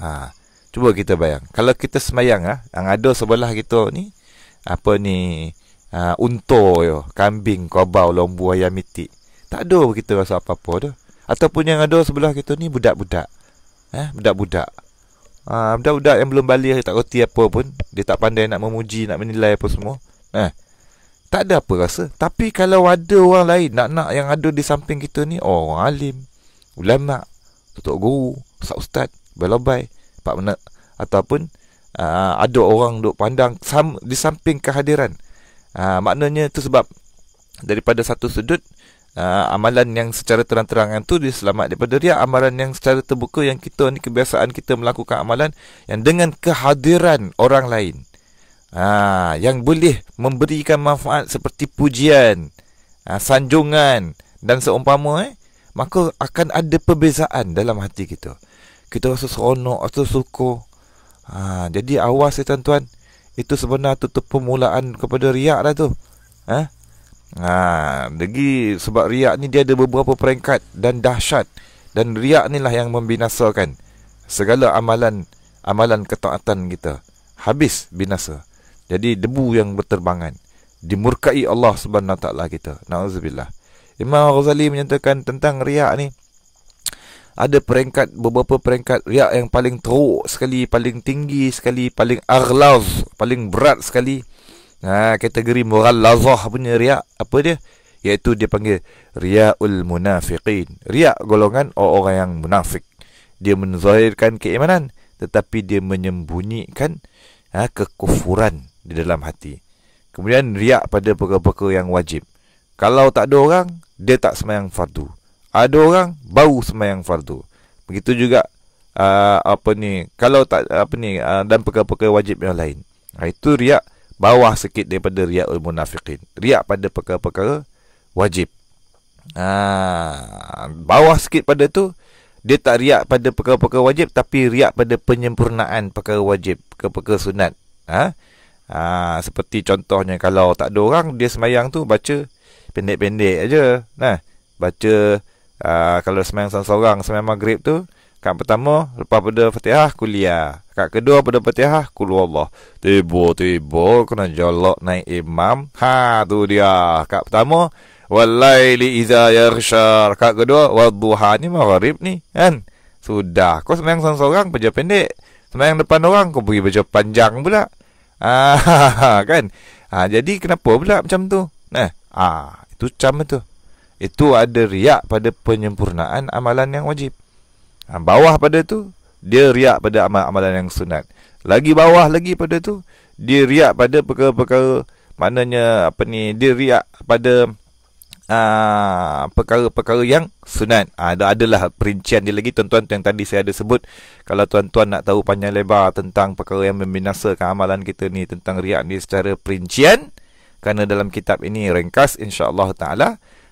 ha. cuba kita bayang kalau kita semayang ah yang ada sebelah kita ni apa ni uh, unta yo kambing kobau lombu ayam itik tak ada kita rasa apa-apa tu ataupun yang ada sebelah kita ni budak-budak eh budak-budak Ha, budak-budak yang belum balik tak roti apa pun Dia tak pandai nak memuji Nak menilai apa semua eh, tak ada apa rasa Tapi kalau ada orang lain Nak-nak yang ada di samping kita ni oh, Orang alim Ulama Tutup guru Ustaz Ustaz Belobai Pak Menak Ataupun aa, ah, Ada orang duk pandang sam, Di samping kehadiran aa, ah, Maknanya itu sebab Daripada satu sudut Uh, amalan yang secara terang-terangan tu selamat daripada dia amalan yang secara terbuka yang kita ni kebiasaan kita melakukan amalan yang dengan kehadiran orang lain ha, yang boleh memberikan manfaat seperti pujian, ha, sanjungan dan seumpama eh, maka akan ada perbezaan dalam hati kita. Kita rasa seronok, rasa suka. Ha, jadi awas ya tuan-tuan. Itu sebenarnya tu, tu permulaan kepada riak lah tu. Ha? Ha, lagi sebab riak ni dia ada beberapa peringkat dan dahsyat. Dan riak ni lah yang membinasakan segala amalan amalan ketaatan kita. Habis binasa. Jadi debu yang berterbangan dimurkai Allah Subhanahu taala kita. Nauzubillah. Imam Ghazali menyatakan tentang riak ni ada peringkat beberapa peringkat riak yang paling teruk sekali, paling tinggi sekali, paling aghlaz, paling berat sekali. Ha, kategori mughallazah punya riak apa dia? Yaitu dia panggil riaul munafiqin. Riak golongan orang-orang yang munafik. Dia menzahirkan keimanan tetapi dia menyembunyikan ha, kekufuran di dalam hati. Kemudian riak pada perkara-perkara yang wajib. Kalau tak ada orang, dia tak semayang fardu. Ada orang, baru semayang fardu. Begitu juga uh, apa ni, kalau tak apa ni uh, dan perkara-perkara wajib yang lain. Nah, itu riak bawah sikit daripada riak munafikin. Riak pada perkara-perkara wajib. Ah, bawah sikit pada tu dia tak riak pada perkara-perkara wajib tapi riak pada penyempurnaan perkara wajib, perkara-perkara sunat. Ha? Ha, seperti contohnya kalau tak ada orang dia semayang tu baca pendek-pendek aja. Nah, baca ha, kalau semayang seorang-seorang semayang maghrib tu kat pertama lepas pada Fatihah kuliah. Kat kedua pada Fatihah qul Allah. Tiba-tiba kena jolok naik imam. Ha tu dia. Kat pertama walaili iza yarshar. Kat kedua wadduha ni maghrib ni kan. Sudah. Kau semayang seorang-seorang baca pendek. Semayang depan orang kau pergi baca panjang pula. Ah, kan? Ah, jadi kenapa pula macam tu? Nah, ah, itu macam tu. Itu ada riak pada penyempurnaan amalan yang wajib. Ah, bawah pada tu dia riak pada amal amalan yang sunat. Lagi bawah lagi pada tu dia riak pada perkara-perkara maknanya apa ni? Dia riak pada Ah, perkara-perkara uh, yang sunat. Uh, ada adalah perincian dia lagi tuan-tuan yang tadi saya ada sebut. Kalau tuan-tuan nak tahu panjang lebar tentang perkara yang membinasakan amalan kita ni tentang riak ni secara perincian kerana dalam kitab ini ringkas insya-Allah taala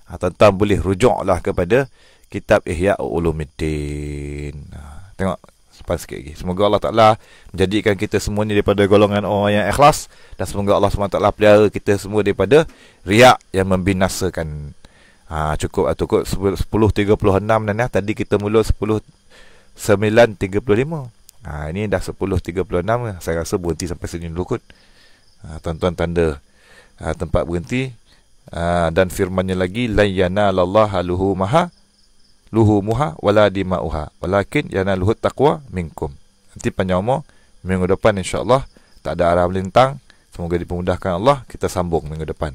ha, tuan-tuan boleh rujuklah kepada kitab Ihya Ulumuddin. Ha, tengok simpan sikit lagi. Semoga Allah Ta'ala menjadikan kita semua ni daripada golongan orang yang ikhlas. Dan semoga Allah SWT pelihara kita semua daripada riak yang membinasakan. Ha, cukup atau kot 10.36 dan ya. Tadi kita mula 10.9.35. Ha, ini dah 10.36. Lah. Saya rasa berhenti sampai sini dulu kot. Ha, tuan-tuan tanda ha, tempat berhenti. Ha, dan firmannya lagi. Layana lallahu maha luhu muha wala dimauha walakin yana luhut taqwa minkum nanti panjang umur minggu depan insyaallah tak ada arah melintang semoga dipermudahkan Allah kita sambung minggu depan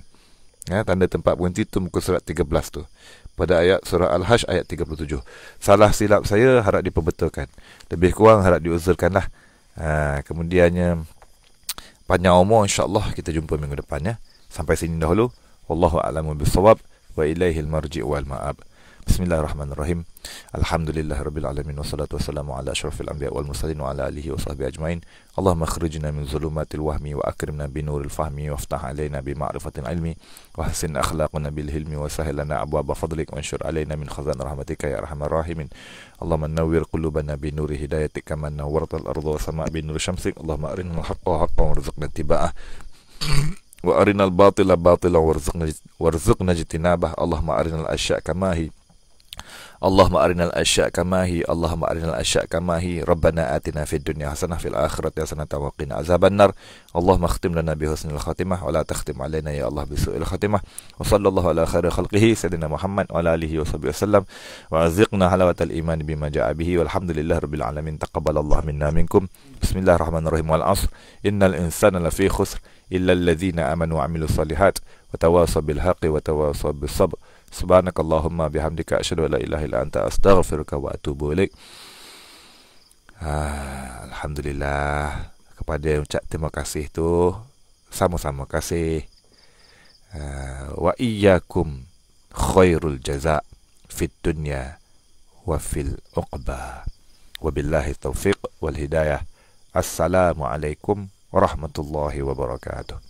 ya tanda tempat berhenti tu muka surat 13 tu pada ayat surah al-hajj ayat 37 salah silap saya harap diperbetulkan lebih kurang harap diuzurkanlah ha, kemudiannya panjang umur insyaallah kita jumpa minggu depan ya sampai sini dahulu wallahu a'lamu bissawab wa ilaihi al-marji' wal ma'ab بسم الله الرحمن الرحيم الحمد لله رب العالمين والصلاة والسلام على أشرف الأنبياء والمرسلين وعلى آله وصحبه أجمعين اللهم اخرجنا من ظلمات الوهم وأكرمنا بنور الفهم وافتح علينا بمعرفة العلم وحسن أخلاقنا بالهلم وسهل لنا أبواب فضلك وانشر علينا من خزان رحمتك يا أرحم الراحمين اللهم نور قلوبنا بنور هدايتك كما نورت الأرض والسماء بنور شمسك اللهم أرنا الحق حقا وارزقنا اتباعه وأرنا الباطل باطلا وارزقنا وارزقنا اجتنابه اللهم أرنا الأشياء كما هي اللهم أرنا الأشياء كما هي اللهم أرنا الأشياء كما هي ربنا آتنا في الدنيا حسنة في الآخرة حسنة وقنا عذاب النار اللهم اختم لنا بحسن الخاتمة ولا تختم علينا يا الله بسوء الخاتمة وصلى الله على خير خلقه سيدنا محمد وعلى آله وصحبه وسلم وأزقنا حلاوة الإيمان بما جاء به والحمد لله رب العالمين تقبل الله منا منكم بسم الله الرحمن الرحيم والعصر إن الإنسان لفي خسر إلا الذين آمنوا وعملوا الصالحات وتواصوا بالحق وتواصوا بالصبر Subhanakallahumma bihamdika asyhadu an la ilaha illa anta astaghfiruka wa atubu ilaik. Ah, alhamdulillah kepada yang ucap terima kasih tu sama-sama kasih. Ah, wa iyyakum khairul jazaa' fid dunya wa fil uqbah. Wabillahi taufiq wal hidayah. Assalamualaikum warahmatullahi wabarakatuh.